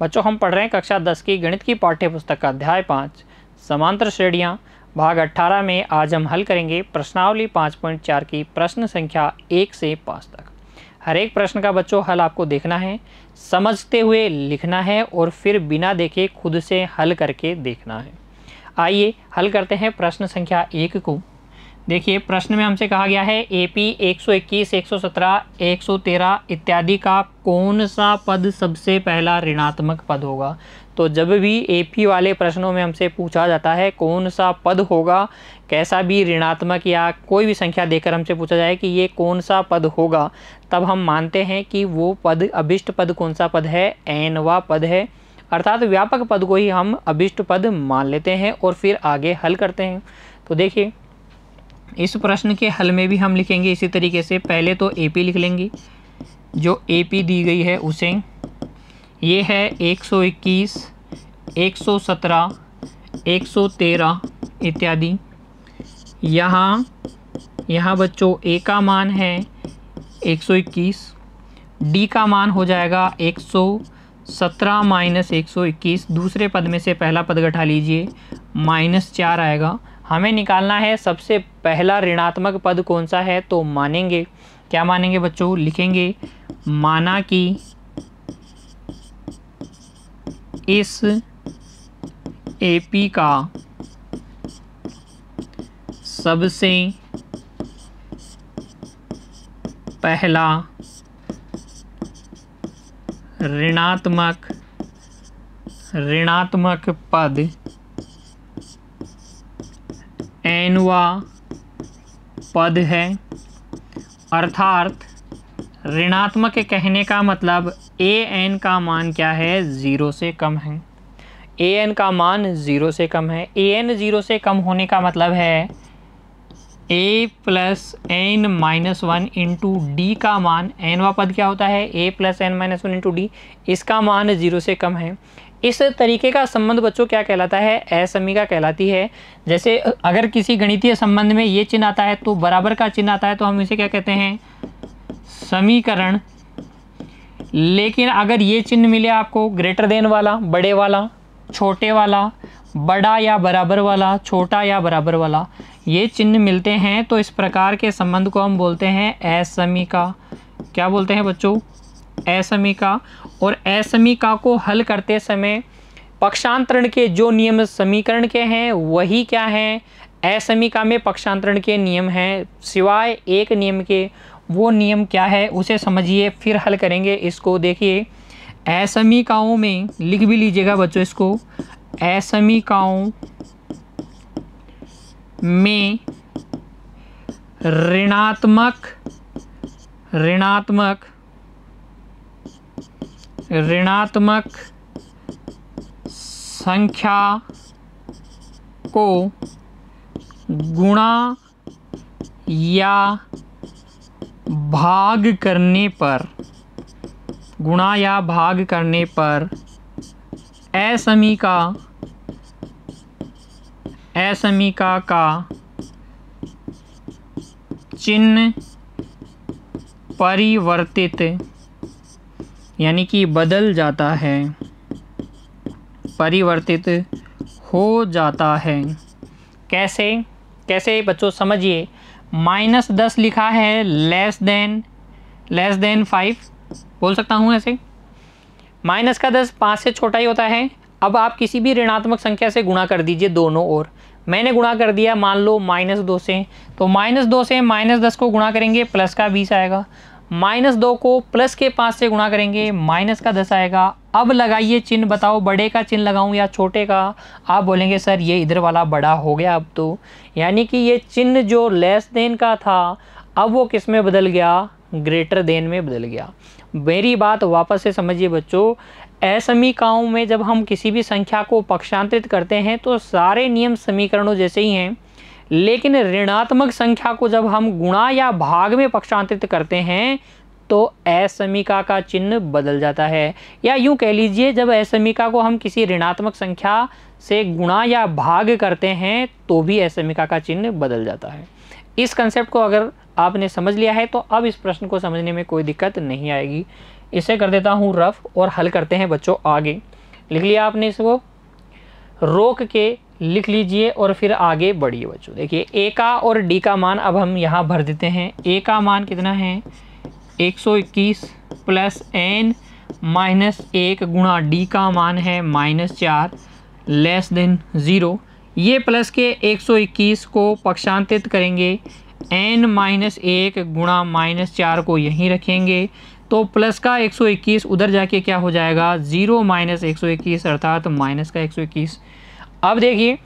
बच्चों हम पढ़ रहे हैं कक्षा दस की गणित की पाठ्य पुस्तक का अध्याय पाँच समांतर श्रेणियाँ भाग अट्ठारह में आज हम हल करेंगे प्रश्नावली पाँच पॉइंट चार की प्रश्न संख्या एक से पाँच तक हर एक प्रश्न का बच्चों हल आपको देखना है समझते हुए लिखना है और फिर बिना देखे खुद से हल करके देखना है आइए हल करते हैं प्रश्न संख्या एक को देखिए प्रश्न में हमसे कहा गया है ए पी एक सौ इक्कीस एक सौ सत्रह एक सौ तेरह इत्यादि का कौन सा पद सबसे पहला ऋणात्मक पद होगा तो जब भी ए पी वाले प्रश्नों में हमसे पूछा जाता है कौन सा पद होगा कैसा भी ऋणात्मक या कोई भी संख्या देकर हमसे पूछा जाए कि ये कौन सा पद होगा तब हम मानते हैं कि वो पद अभिष्ट पद कौन सा पद है एनवा पद है अर्थात व्यापक पद को ही हम अभिष्ट पद मान लेते हैं और फिर आगे हल करते हैं तो देखिए इस प्रश्न के हल में भी हम लिखेंगे इसी तरीके से पहले तो ए पी लिख लेंगे जो ए पी दी गई है उसे ये है एक सौ इक्कीस एक सौ सत्रह एक सौ तेरह इत्यादि यहाँ यहाँ बच्चों ए का मान है एक सौ इक्कीस डी का मान हो जाएगा एक सौ सत्रह माइनस एक सौ इक्कीस दूसरे पद में से पहला पद घटा लीजिए माइनस चार आएगा हमें निकालना है सबसे पहला ऋणात्मक पद कौन सा है तो मानेंगे क्या मानेंगे बच्चों लिखेंगे माना कि इस एपी का सबसे पहला ऋणात्मक ऋणात्मक पद एनवा पद है अर्थात ऋणात्मक कहने का मतलब ए एन का मान क्या है ज़ीरो से कम है ए एन का मान ज़ीरो से कम है ए एन ज़ीरो से कम होने का मतलब है A plus N minus one into D का मान एनवा पद क्या होता है A plus N minus one into D इसका मान ज़ीरो से कम है इस तरीके का संबंध बच्चों क्या कहलाता है असमिका कहलाती है जैसे अगर किसी गणितीय संबंध में ये चिन्ह आता है तो बराबर का चिन्ह आता है तो हम इसे क्या कहते हैं समीकरण लेकिन अगर ये चिन्ह मिले आपको ग्रेटर देन वाला बड़े वाला छोटे वाला बड़ा या बराबर वाला छोटा या बराबर वाला ये चिन्ह मिलते हैं तो इस प्रकार के संबंध को हम बोलते हैं असमिका क्या बोलते हैं बच्चों असमिका और असमीका को हल करते समय पक्षांतरण के जो नियम समीकरण के हैं वही क्या हैं असमिका में पक्षांतरण के नियम हैं सिवाय एक नियम के वो नियम क्या है उसे समझिए फिर हल करेंगे इसको देखिए असमीकाओं में लिख भी लीजिएगा बच्चों इसको असमीकाओं में ऋणात्मक ऋणात्मक ऋणात्मक संख्या को गुणा या भाग करने पर गुणा या भाग करने पर असमिका असमिका का चिन्ह परिवर्तित यानी कि बदल जाता है परिवर्तित हो जाता है कैसे कैसे बच्चों समझिए माइनस दस लिखा है less than less than five बोल सकता हूँ ऐसे माइनस का दस पाँच से छोटा ही होता है अब आप किसी भी ऋणात्मक संख्या से गुणा कर दीजिए दोनों ओर मैंने गुणा कर दिया मान लो माइनस दो से तो माइनस दो से माइनस दस को गुणा करेंगे प्लस का बीस आएगा माइनस दो को प्लस के पाँच से गुणा करेंगे माइनस का दस आएगा अब लगाइए चिन्ह बताओ बड़े का चिन्ह लगाऊं या छोटे का आप बोलेंगे सर ये इधर वाला बड़ा हो गया अब तो यानी कि ये चिन्ह जो लेस देन का था अब वो किस में बदल गया ग्रेटर देन में बदल गया मेरी बात वापस से समझिए बच्चों असमीकाओं में जब हम किसी भी संख्या को पक्षांतरित करते हैं तो सारे नियम समीकरणों जैसे ही हैं लेकिन ऋणात्मक संख्या को जब हम गुणा या भाग में पक्षांतरित करते हैं तो असमिका का चिन्ह बदल जाता है या यूं कह लीजिए जब असमिका को हम किसी ऋणात्मक संख्या से गुणा या भाग करते हैं तो भी असमिका का चिन्ह बदल जाता है इस कंसेप्ट को अगर आपने समझ लिया है तो अब इस प्रश्न को समझने में कोई दिक्कत नहीं आएगी इसे कर देता हूँ रफ और हल करते हैं बच्चों आगे लिख लिया आपने इसको रोक के लिख लीजिए और फिर आगे बढ़िए बच्चों देखिए ए का और डी का मान अब हम यहाँ भर देते हैं ए का मान कितना है 121 प्लस एन माइनस एक गुणा डी का मान है माइनस चार लेस देन ज़ीरो ये प्लस के 121 को पक्षांतरित करेंगे एन माइनस एक गुणा माइनस चार को यहीं रखेंगे तो प्लस का 121 उधर जाके क्या हो जाएगा ज़ीरो माइनस एक अर्थात माइनस का 121 अब देखिए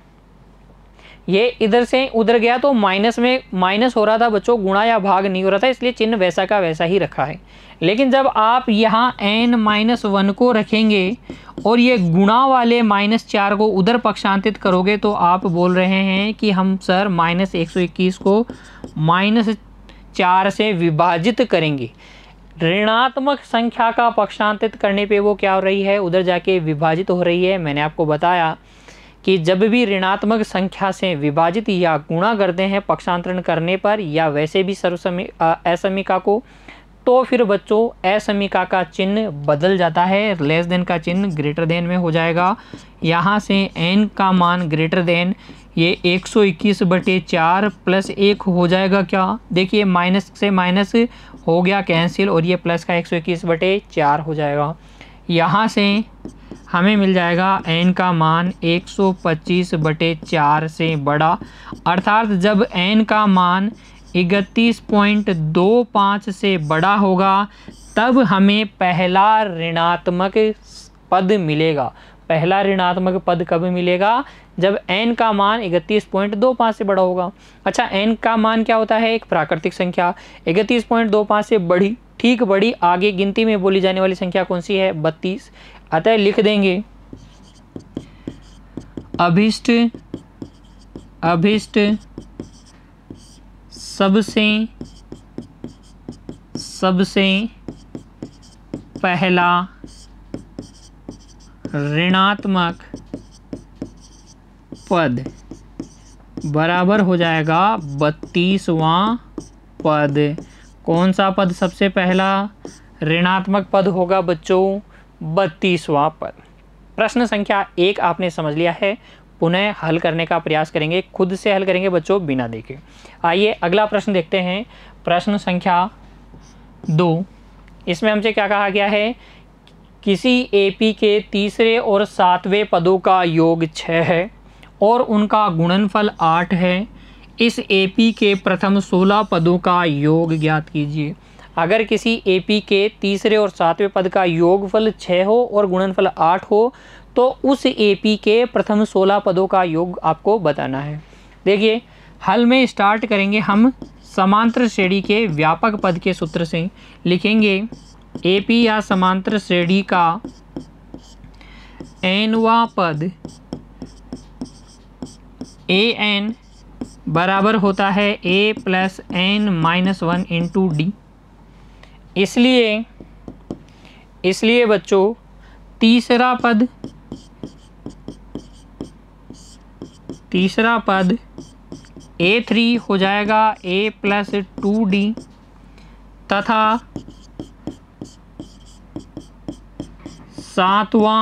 ये इधर से उधर गया तो माइनस में माइनस हो रहा था बच्चों गुणा या भाग नहीं हो रहा था इसलिए चिन्ह वैसा का वैसा ही रखा है लेकिन जब आप यहाँ एन माइनस वन को रखेंगे और ये गुणा वाले माइनस चार को उधर पक्षांतित करोगे तो आप बोल रहे हैं कि हम सर माइनस एक सौ इक्कीस को माइनस चार से विभाजित करेंगे ऋणात्मक संख्या का पक्षांतित करने पर वो क्या हो रही है उधर जाके विभाजित हो रही है मैंने आपको बताया कि जब भी ऋणात्मक संख्या से विभाजित या गुणा करते हैं पक्षांतरण करने पर या वैसे भी सर्वसमी असमिका को तो फिर बच्चों असमिका का चिन्ह बदल जाता है लेस देन का चिन्ह ग्रेटर देन में हो जाएगा यहाँ से एन का मान ग्रेटर देन ये 121 बटे चार प्लस एक हो जाएगा क्या देखिए माइनस से माइनस हो गया कैंसिल और ये प्लस का 121 बटे चार हो जाएगा यहाँ से हमें मिल जाएगा एन का मान 125 बटे चार से बड़ा अर्थात जब एन का मान इकतीस पॉइंट दो पाँच से बड़ा होगा तब हमें पहला ऋणात्मक पद मिलेगा पहला ऋणात्मक पद कब मिलेगा जब n का मान इकतीस पॉइंट दो पाँच से बड़ा होगा अच्छा n का मान क्या होता है एक प्राकृतिक संख्या इकतीस पॉइंट दो पाँच से बड़ी ठीक बड़ी आगे गिनती में बोली जाने वाली संख्या कौन सी है बत्तीस अतः लिख देंगे अभिष्ट अभिष्ट सबसे सबसे पहला ऋणात्मक पद बराबर हो जाएगा बत्तीसवां पद कौन सा पद सबसे पहला ऋणात्मक पद होगा बच्चों बत्तीसवां पद प्रश्न संख्या एक आपने समझ लिया है पुनः हल करने का प्रयास करेंगे खुद से हल करेंगे बच्चों बिना देखे आइए अगला प्रश्न देखते हैं प्रश्न संख्या दो इसमें हमसे क्या कहा गया है किसी एपी के तीसरे और सातवें पदों का योग छः है और उनका गुणनफल आठ है इस एपी के प्रथम सोलह पदों का योग ज्ञात कीजिए अगर किसी एपी के तीसरे और सातवें पद का योगफल छः हो और गुणनफल आठ हो तो उस एपी के प्रथम सोलह पदों का योग आपको बताना है देखिए हल में स्टार्ट करेंगे हम समांतर श्रेणी के व्यापक पद के सूत्र से लिखेंगे एपी या समांतर श्रेणी का एनवा पद ए एन बराबर होता है A plus N minus one into D इसलिए इसलिए बच्चों तीसरा पद तीसरा पद ए थ्री हो जाएगा ए प्लस टू डी तथा सातवां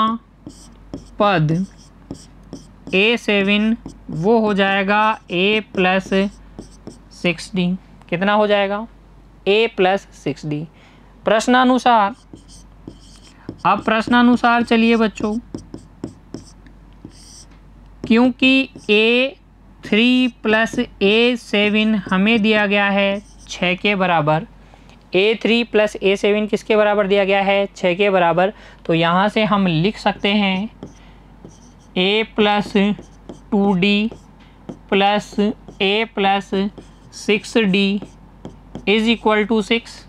पद ए सेवन वो हो जाएगा ए प्लस सिक्स डी कितना हो जाएगा ए प्लस सिक्स डी प्रश्नानुसार अब प्रश्नानुसार चलिए बच्चों क्योंकि A three plus A seven हमें दिया गया है छ के बराबर A three plus A seven किसके बराबर दिया गया है छ के बराबर तो यहाँ से हम लिख सकते हैं A plus two D plus A plus six D is equal to six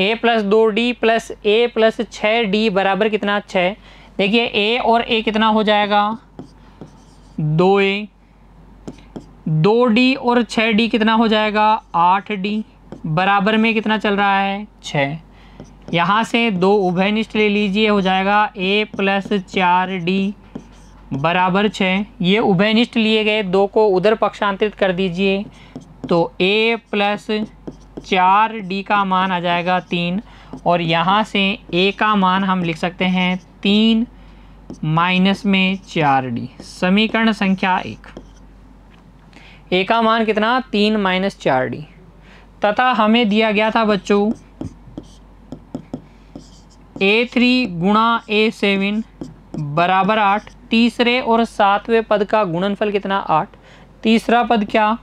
A plus दो डी प्लस ए प्लस छः डी बराबर कितना छः देखिए ए और ए कितना हो जाएगा दो ए दो डी और छः डी कितना हो जाएगा आठ डी बराबर में कितना चल रहा है छः यहाँ से दो उभयनिष्ठ ले लीजिए हो जाएगा ए प्लस चार डी बराबर छः ये उभयनिष्ठ लिए गए दो को उधर पक्षांतरित कर दीजिए तो ए प्लस चार डी का मान आ जाएगा तीन और यहाँ से ए का मान हम लिख सकते हैं तीन माइनस में चार डी समीकरण संख्या एक ए का मान कितना तीन माइनस चार डी तथा हमें दिया गया था बच्चों ए थ्री गुणा ए सेवन बराबर आठ तीसरे और सातवें पद का गुणनफल कितना आठ तीसरा पद क्या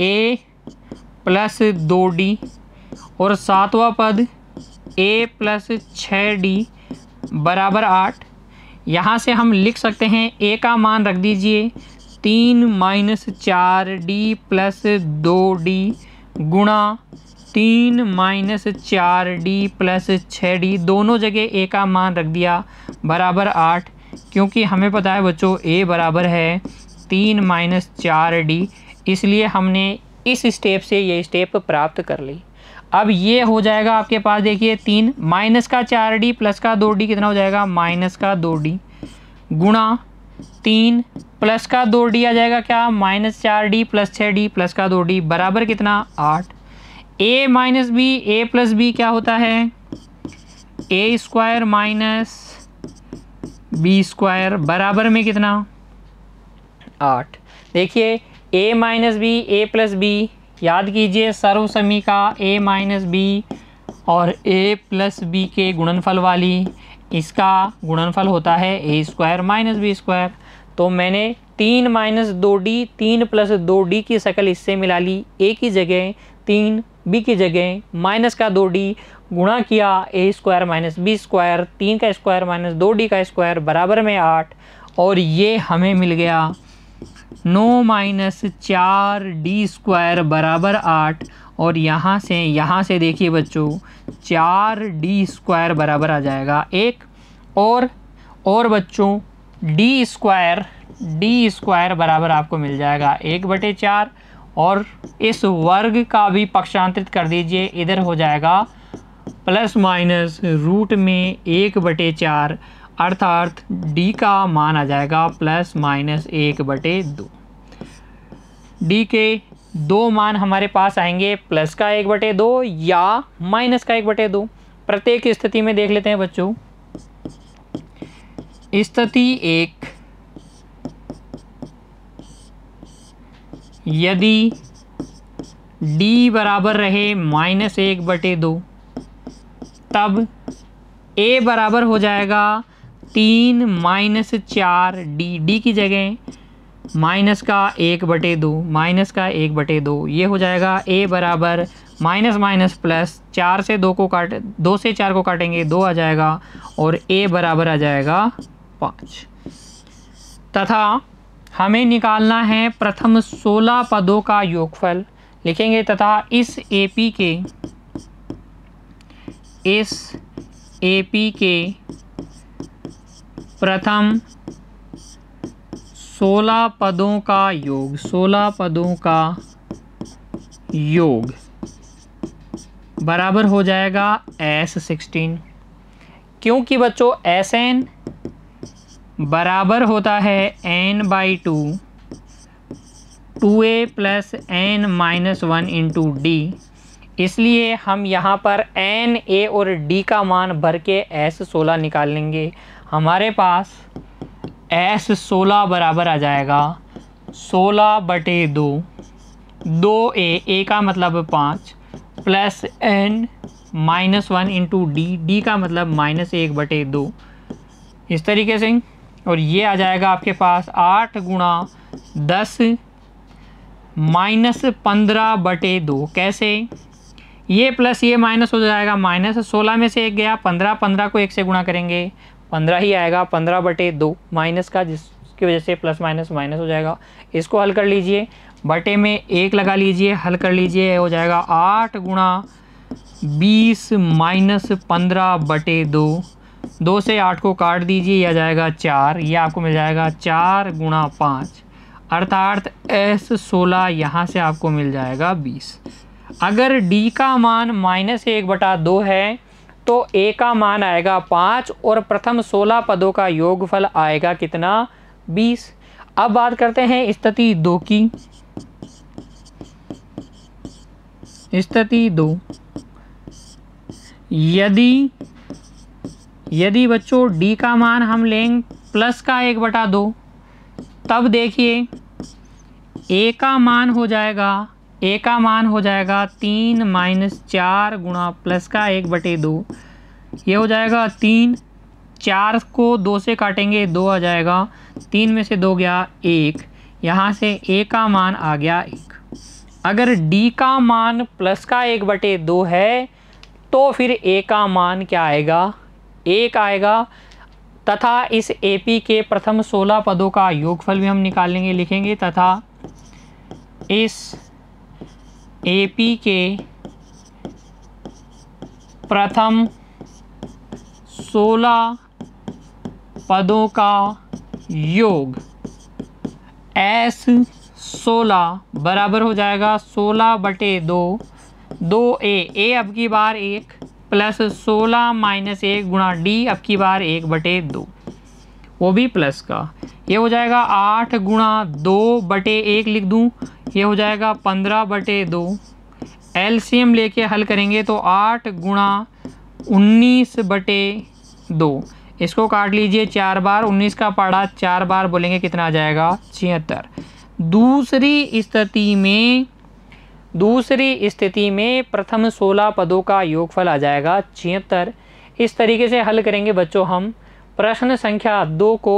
ए प्लस दो डी और सातवां पद ए प्लस छः डी बराबर आठ यहाँ से हम लिख सकते हैं ए का मान रख दीजिए तीन माइनस चार डी प्लस दो डी गुणा तीन माइनस चार डी प्लस छः डी दोनों जगह ए का मान रख दिया बराबर आठ क्योंकि हमें पता है बच्चों ए बराबर है तीन माइनस चार डी इसलिए हमने इस स्टेप से ये स्टेप प्राप्त कर ली अब ये हो जाएगा आपके पास देखिए तीन माइनस का चार डी प्लस का दो डी कितना हो जाएगा माइनस का दो डी गुणा तीन प्लस का दो डी आ जाएगा क्या माइनस चार डी प्लस छः डी प्लस का दो डी बराबर कितना आठ A minus B A plus B क्या होता है A square minus B square बराबर में कितना आठ देखिए A minus B A plus B याद कीजिए सर्वसमी का ए माइनस बी और ए प्लस बी के गुणनफल वाली इसका गुणनफल होता है A square minus B square तो मैंने तीन माइनस दो डी तीन प्लस दो डी की शक्ल इससे मिला ली ए की जगह तीन बी की जगह माइनस का दो डी गुणा किया A square minus B square तीन का स्क्वायर माइनस दो डी का स्क्वायर बराबर में आठ और ये हमें मिल गया नौ माइनस चार डी स्क्वायर बराबर आठ और यहाँ से यहाँ से देखिए बच्चों चार डी स्क्वायर बराबर आ जाएगा एक और और बच्चों डी स्क्वायर डी स्क्वायर बराबर आपको मिल जाएगा एक बटे चार और इस वर्ग का भी पक्षांतरित कर दीजिए इधर हो जाएगा प्लस माइनस रूट में एक बटे चार अर्थात डी का मान आ जाएगा प्लस माइनस एक बटे दो डी के दो मान हमारे पास आएंगे प्लस का एक बटे दो या माइनस का एक बटे दो प्रत्येक स्थिति में देख लेते हैं बच्चों स्थिति एक यदि d बराबर रहे माइनस एक बटे दो तब a बराबर हो जाएगा तीन माइनस चार डी डी की जगह माइनस का एक बटे दो माइनस का एक बटे दो ये हो जाएगा ए बराबर माइनस माइनस प्लस चार से दो को काट दो से चार को काटेंगे दो आ जाएगा और ए बराबर आ जाएगा पाँच तथा हमें निकालना है प्रथम सोलह पदों का योगफल लिखेंगे तथा इस एपी के इस एपी के प्रथम सोलह पदों का योग सोलह पदों का योग बराबर हो जाएगा एस सिक्सटीन क्योंकि बच्चों एस एन बराबर होता है N by two two A plus N minus one into D इसलिए हम यहाँ पर एन ए और डी का मान भर के एस सोलह निकाल लेंगे हमारे पास एस सोलह बराबर आ जाएगा सोलह बटे दो दो ए ए का मतलब पाँच plus N minus one into D D का मतलब माइनस एक बटे दो इस तरीके से और ये आ जाएगा आपके पास आठ गुणा दस माइनस पंद्रह बटे दो कैसे ये प्लस ये माइनस हो जाएगा माइनस सोलह में से एक गया पंद्रह पंद्रह को एक से गुणा करेंगे पंद्रह ही आएगा पंद्रह बटे दो माइनस का जिसकी वजह से प्लस माइनस माइनस हो जाएगा इसको हल कर लीजिए बटे में एक लगा लीजिए हल कर लीजिए हो जाएगा आठ गुणा बीस माइनस पंद्रह बटे दो दो से आठ को काट दीजिए यह जाएगा चार ये आपको मिल जाएगा चार गुणा पाँच अर्थात एस सोलह यहाँ से आपको मिल जाएगा बीस अगर डी का मान माइनस एक बटा दो है तो ए का मान आएगा पाँच और प्रथम सोलह पदों का योगफल आएगा कितना बीस अब बात करते हैं स्थिति दो की स्थिति दो यदि यदि बच्चों डी का मान हम लें प्लस का एक बटा दो तब देखिए ए का मान हो जाएगा ए का मान हो जाएगा तीन माइनस चार गुणा प्लस का एक बटे दो ये हो जाएगा तीन चार को दो से काटेंगे दो आ जाएगा तीन में से दो गया एक यहाँ से ए का मान आ गया एक अगर डी का मान प्लस का एक बटे दो है तो फिर ए का मान क्या आएगा एक आएगा तथा इस ए पी के प्रथम सोलह पदों का योगफल भी हम निकालेंगे लिखेंगे तथा इस एपी के प्रथम सोलह पदों का योग एस सोलह बराबर हो जाएगा सोलह बटे दो दो ए ए अब की बार एक प्लस सोलह माइनस एक गुणा डी अब की बार एक बटे दो वो भी प्लस का ये हो जाएगा आठ गुणा दो बटे एक लिख दूँ ये हो जाएगा पंद्रह बटे दो एल सी एम ले कर हल करेंगे तो आठ गुणा उन्नीस बटे दो इसको काट लीजिए चार बार उन्नीस का पाड़ा चार बार बोलेंगे कितना आ जाएगा छिहत्तर दूसरी स्थिति में दूसरी स्थिति में प्रथम सोलह पदों का योगफल आ जाएगा छिहत्तर इस तरीके से हल करेंगे बच्चों हम प्रश्न संख्या दो को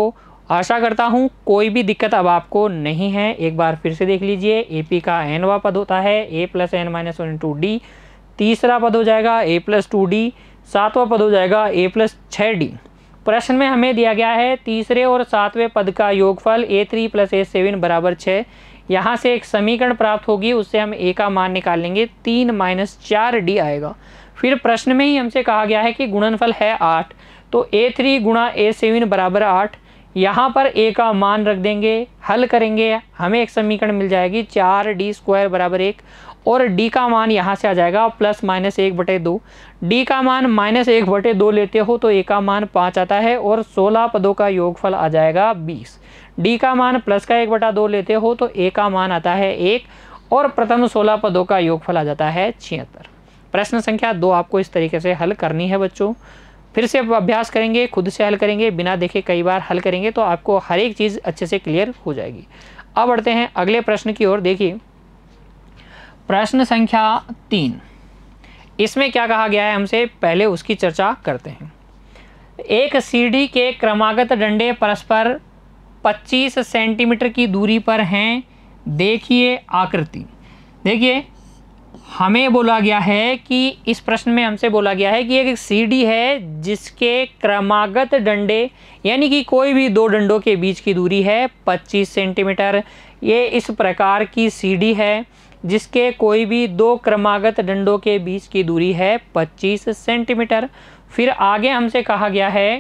आशा करता हूँ कोई भी दिक्कत अब आपको नहीं है एक बार फिर से देख लीजिए ए पी का एनवा पद होता है A plus N minus one two D तीसरा पद हो जाएगा ए प्लस टू डी सातवा पद हो जाएगा ए प्लस छः डी प्रश्न में हमें दिया गया है तीसरे और सातवें पद का योगफल A three plus A seven बराबर छः यहाँ से एक समीकरण प्राप्त होगी उससे हम ए का मान निकाल लेंगे तीन माइनस चार डी आएगा फिर प्रश्न में ही हमसे कहा गया है कि गुणनफल है आठ तो ए थ्री गुणा ए सेवन बराबर आठ यहाँ पर ए का मान रख देंगे हल करेंगे हमें एक समीकरण मिल जाएगी चार डी स्क्वायर बराबर एक और डी का मान यहाँ से आ जाएगा प्लस माइनस एक बटे दो डी का मान माइनस एक बटे दो लेते हो तो ए का मान पाँच आता है और सोलह पदों का योगफल आ जाएगा बीस डी का मान प्लस का एक बटा दो लेते हो तो ए का मान आता है एक और प्रथम सोलह पदों का योगफल आ जाता है छिहत्तर प्रश्न संख्या दो आपको इस तरीके से हल करनी है बच्चों फिर से अभ्यास करेंगे खुद से हल करेंगे बिना देखे कई बार हल करेंगे तो आपको हर एक चीज़ अच्छे से क्लियर हो जाएगी अब बढ़ते हैं अगले प्रश्न की ओर देखिए प्रश्न संख्या तीन इसमें क्या कहा गया है हमसे पहले उसकी चर्चा करते हैं एक सीढ़ी के क्रमागत डंडे परस्पर 25 सेंटीमीटर की दूरी पर हैं देखिए आकृति देखिए हमें बोला गया है कि इस प्रश्न में हमसे बोला गया है कि एक सीढ़ी है जिसके क्रमागत डंडे यानी कि कोई भी दो डंडों के बीच की दूरी है 25 सेंटीमीटर ये इस प्रकार की सीढ़ी है जिसके कोई भी दो क्रमागत डंडों के बीच की दूरी है 25 सेंटीमीटर फिर आगे हमसे कहा गया है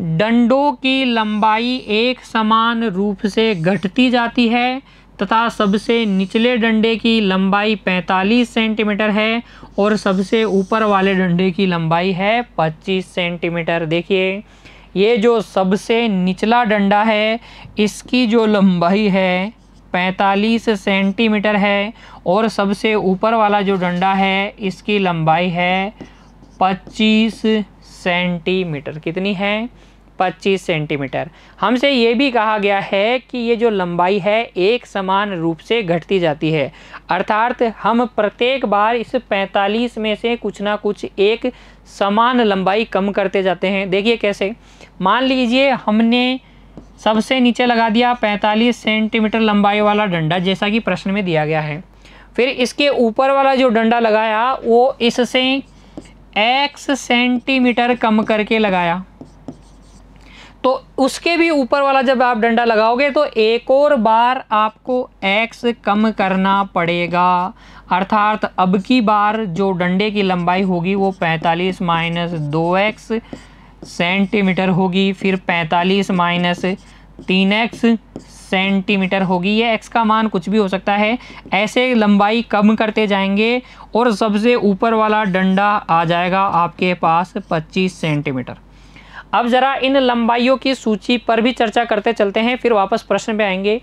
डंडों की लंबाई एक समान रूप से घटती जाती है तथा सबसे निचले डंडे की लंबाई 45 सेंटीमीटर है और सबसे ऊपर वाले डंडे की लंबाई है 25 सेंटीमीटर देखिए ये जो सबसे निचला डंडा है इसकी जो लंबाई है 45 सेंटीमीटर है और सबसे ऊपर वाला जो डंडा है इसकी लंबाई है 25 सेंटीमीटर कितनी है 25 सेंटीमीटर हमसे ये भी कहा गया है कि ये जो लंबाई है एक समान रूप से घटती जाती है अर्थात हम प्रत्येक बार इस 45 में से कुछ ना कुछ एक समान लंबाई कम करते जाते हैं देखिए कैसे मान लीजिए हमने सबसे नीचे लगा दिया 45 सेंटीमीटर लंबाई वाला डंडा जैसा कि प्रश्न में दिया गया है फिर इसके ऊपर वाला जो डंडा लगाया वो इससे एक्स सेंटीमीटर कम करके लगाया तो उसके भी ऊपर वाला जब आप डंडा लगाओगे तो एक और बार आपको एक्स कम करना पड़ेगा अर्थात अब की बार जो डंडे की लंबाई होगी वो 45 माइनस दो एक्स सेंटीमीटर होगी फिर 45 माइनस तीन एक्स सेंटीमीटर होगी ये एक्स का मान कुछ भी हो सकता है ऐसे लंबाई कम करते जाएंगे और सबसे ऊपर वाला डंडा आ जाएगा आपके पास 25 सेंटीमीटर अब ज़रा इन लंबाइयों की सूची पर भी चर्चा करते चलते हैं फिर वापस प्रश्न पे आएंगे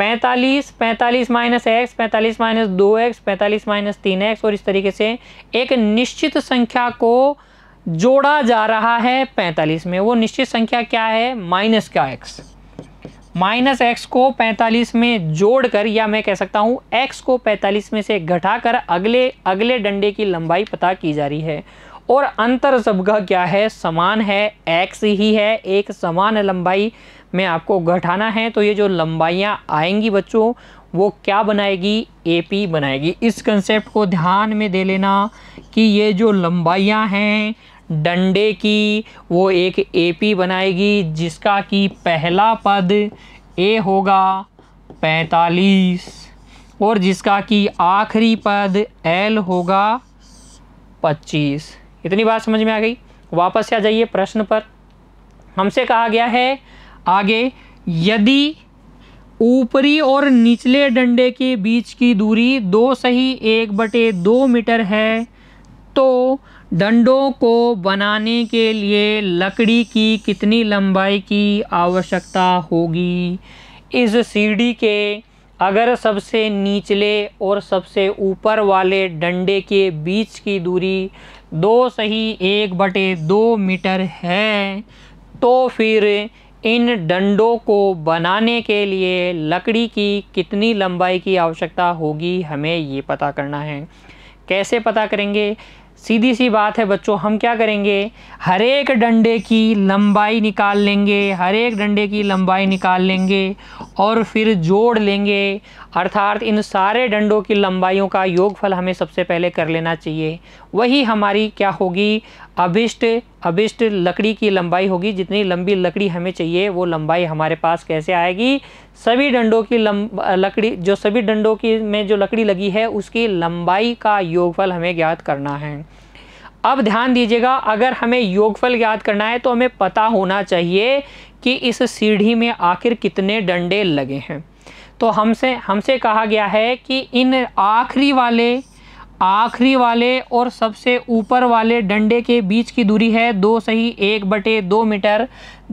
45, पैंतालीस माइनस एक्स पैंतालीस माइनस दो एक्स पैंतालीस माइनस तीन एक्स और इस तरीके से एक निश्चित संख्या को जोड़ा जा रहा है पैंतालीस में वो निश्चित संख्या क्या है माइनस का एक्स माइनस एक्स को 45 में जोड़कर या मैं कह सकता हूँ एक्स को 45 में से घटाकर अगले अगले डंडे की लंबाई पता की जा रही है और अंतर सबका क्या है समान है एक्स ही है एक समान लंबाई में आपको घटाना है तो ये जो लंबाइयाँ आएंगी बच्चों वो क्या बनाएगी ए पी बनाएगी इस कंसेप्ट को ध्यान में दे लेना कि ये जो लंबाइयाँ हैं डंडे की वो एक ए पी बनाएगी जिसका कि पहला पद ए होगा पैंतालीस और जिसका कि आखिरी पद एल होगा पच्चीस इतनी बात समझ में आ गई वापस आ जाइए प्रश्न पर हमसे कहा गया है आगे यदि ऊपरी और निचले डंडे के बीच की दूरी दो सही एक बटे दो मीटर है तो डंडों को बनाने के लिए लकड़ी की कितनी लंबाई की आवश्यकता होगी इस सीढ़ी के अगर सबसे निचले और सबसे ऊपर वाले डंडे के बीच की दूरी दो सही एक बटे दो मीटर है तो फिर इन डंडों को बनाने के लिए लकड़ी की कितनी लंबाई की आवश्यकता होगी हमें ये पता करना है कैसे पता करेंगे सीधी सी बात है बच्चों हम क्या करेंगे हर एक डंडे की लंबाई निकाल लेंगे हर एक डंडे की लंबाई निकाल लेंगे और फिर जोड़ लेंगे अर्थात इन सारे डंडों की लंबाइयों का योगफल हमें सबसे पहले कर लेना चाहिए वही हमारी क्या होगी अभिष्ट अभिष्ट लकड़ी की लंबाई होगी जितनी लंबी लकड़ी हमें चाहिए वो लंबाई हमारे पास कैसे आएगी सभी डंडों की लंब लकड़ी जो सभी डंडों की में जो लकड़ी लगी है उसकी लंबाई का योगफल हमें ज्ञात करना है अब ध्यान दीजिएगा अगर हमें योगफल ज्ञात करना है तो हमें पता होना चाहिए कि इस सीढ़ी में आखिर कितने डंडे लगे हैं तो हमसे हमसे कहा गया है कि इन आखिरी वाले आखिरी वाले और सबसे ऊपर वाले डंडे के बीच की दूरी है दो सही एक बटे दो मीटर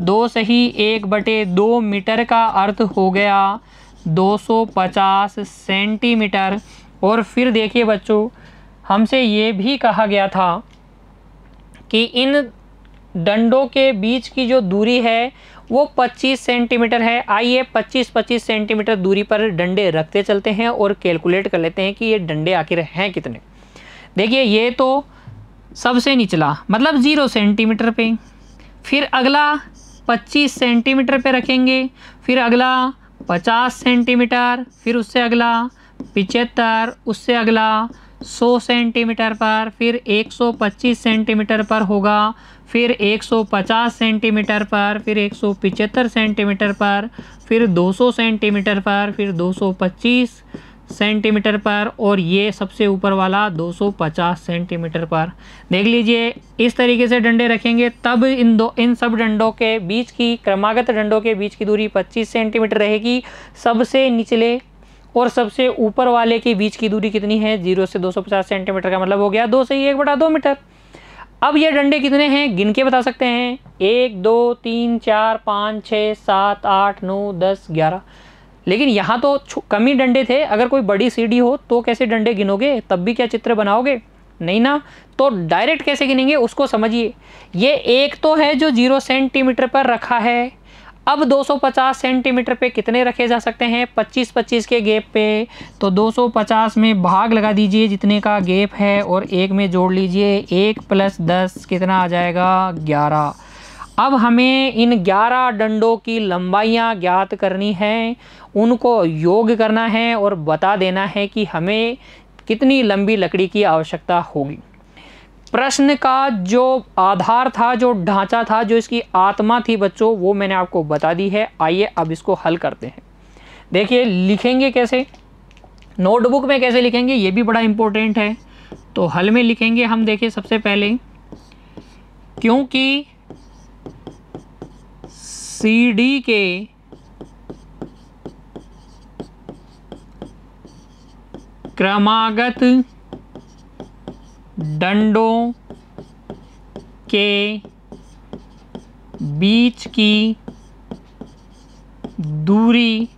दो सही एक बटे दो मीटर का अर्थ हो गया 250 सेंटीमीटर और फिर देखिए बच्चों हमसे ये भी कहा गया था कि इन डंडों के बीच की जो दूरी है वो 25 सेंटीमीटर है आइए 25-25 सेंटीमीटर दूरी पर डंडे रखते चलते हैं और कैलकुलेट कर लेते हैं कि ये डंडे आखिर हैं कितने देखिए ये तो सबसे निचला मतलब ज़ीरो सेंटीमीटर पे फिर अगला 25 सेंटीमीटर पे रखेंगे फिर अगला 50 सेंटीमीटर फिर उससे अगला पिचहत्तर उससे अगला 100 सेंटीमीटर पर फिर 125 सेंटीमीटर पर होगा फिर 150 सेंटीमीटर पर फिर एक सेंटीमीटर पर फिर 200 सेंटीमीटर पर फिर 225 सेंटीमीटर पर और ये सबसे ऊपर वाला 250 सेंटीमीटर पर देख लीजिए इस तरीके से डंडे रखेंगे तब इन दो इन सब डंडों के बीच की क्रमागत डंडों के बीच की दूरी 25 सेंटीमीटर रहेगी सबसे निचले और सबसे ऊपर वाले के बीच की दूरी कितनी है जीरो से दो सेंटीमीटर का मतलब हो गया दो से ही एक बटा दो मीटर अब ये डंडे कितने हैं गिन के बता सकते हैं एक दो तीन चार पाँच छः सात आठ नौ दस ग्यारह लेकिन यहाँ तो कम ही डंडे थे अगर कोई बड़ी सीढ़ी हो तो कैसे डंडे गिनोगे तब भी क्या चित्र बनाओगे नहीं ना तो डायरेक्ट कैसे गिनेंगे उसको समझिए ये एक तो है जो जीरो सेंटीमीटर पर रखा है अब 250 सेंटीमीटर पे कितने रखे जा सकते हैं 25-25 के गेप पे तो 250 में भाग लगा दीजिए जितने का गेप है और एक में जोड़ लीजिए एक प्लस दस कितना आ जाएगा ग्यारह अब हमें इन 11 डंडों की लंबाइयां ज्ञात करनी है उनको योग करना है और बता देना है कि हमें कितनी लंबी लकड़ी की आवश्यकता होगी प्रश्न का जो आधार था जो ढांचा था जो इसकी आत्मा थी बच्चों वो मैंने आपको बता दी है आइए अब इसको हल करते हैं देखिए लिखेंगे कैसे नोटबुक में कैसे लिखेंगे ये भी बड़ा इम्पोर्टेंट है तो हल में लिखेंगे हम देखिए सबसे पहले क्योंकि सी डी के क्रमागत डंडों के बीच की दूरी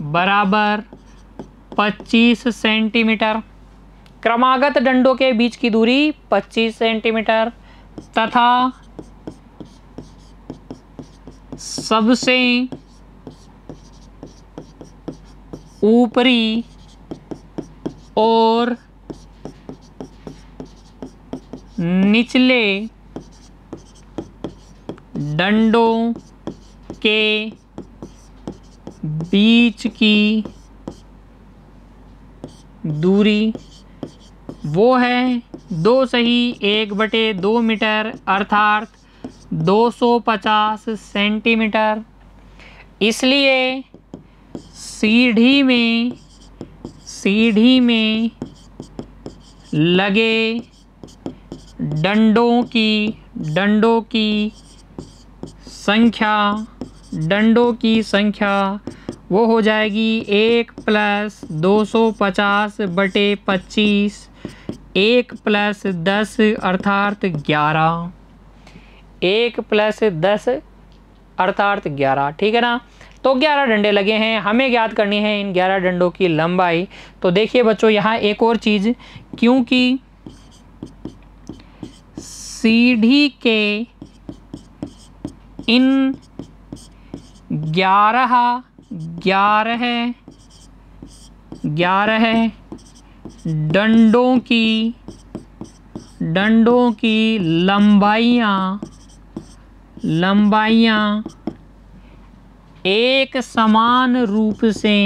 बराबर 25 सेंटीमीटर क्रमागत डंडों के बीच की दूरी 25 सेंटीमीटर तथा सबसे ऊपरी और निचले डंडों के बीच की दूरी वो है दो सही एक बटे दो मीटर अर्थात 250 सेंटीमीटर इसलिए सीढ़ी में सीढ़ी में लगे डंडों की डंडों की संख्या डंडों की संख्या वो हो जाएगी एक प्लस दो सौ पचास बटे पच्चीस एक प्लस दस अर्थात ग्यारह एक प्लस दस अर्थात ग्यारह ठीक है ना तो ग्यारह डंडे लगे हैं हमें ज्ञात करनी है इन ग्यारह डंडों की लंबाई तो देखिए बच्चों यहाँ एक और चीज़ क्योंकि सीढ़ी के इन ग्यारह ग्यारह ग्यारह डंडों की डंडों की लंबाइयाँ लंबाइयाँ एक समान रूप से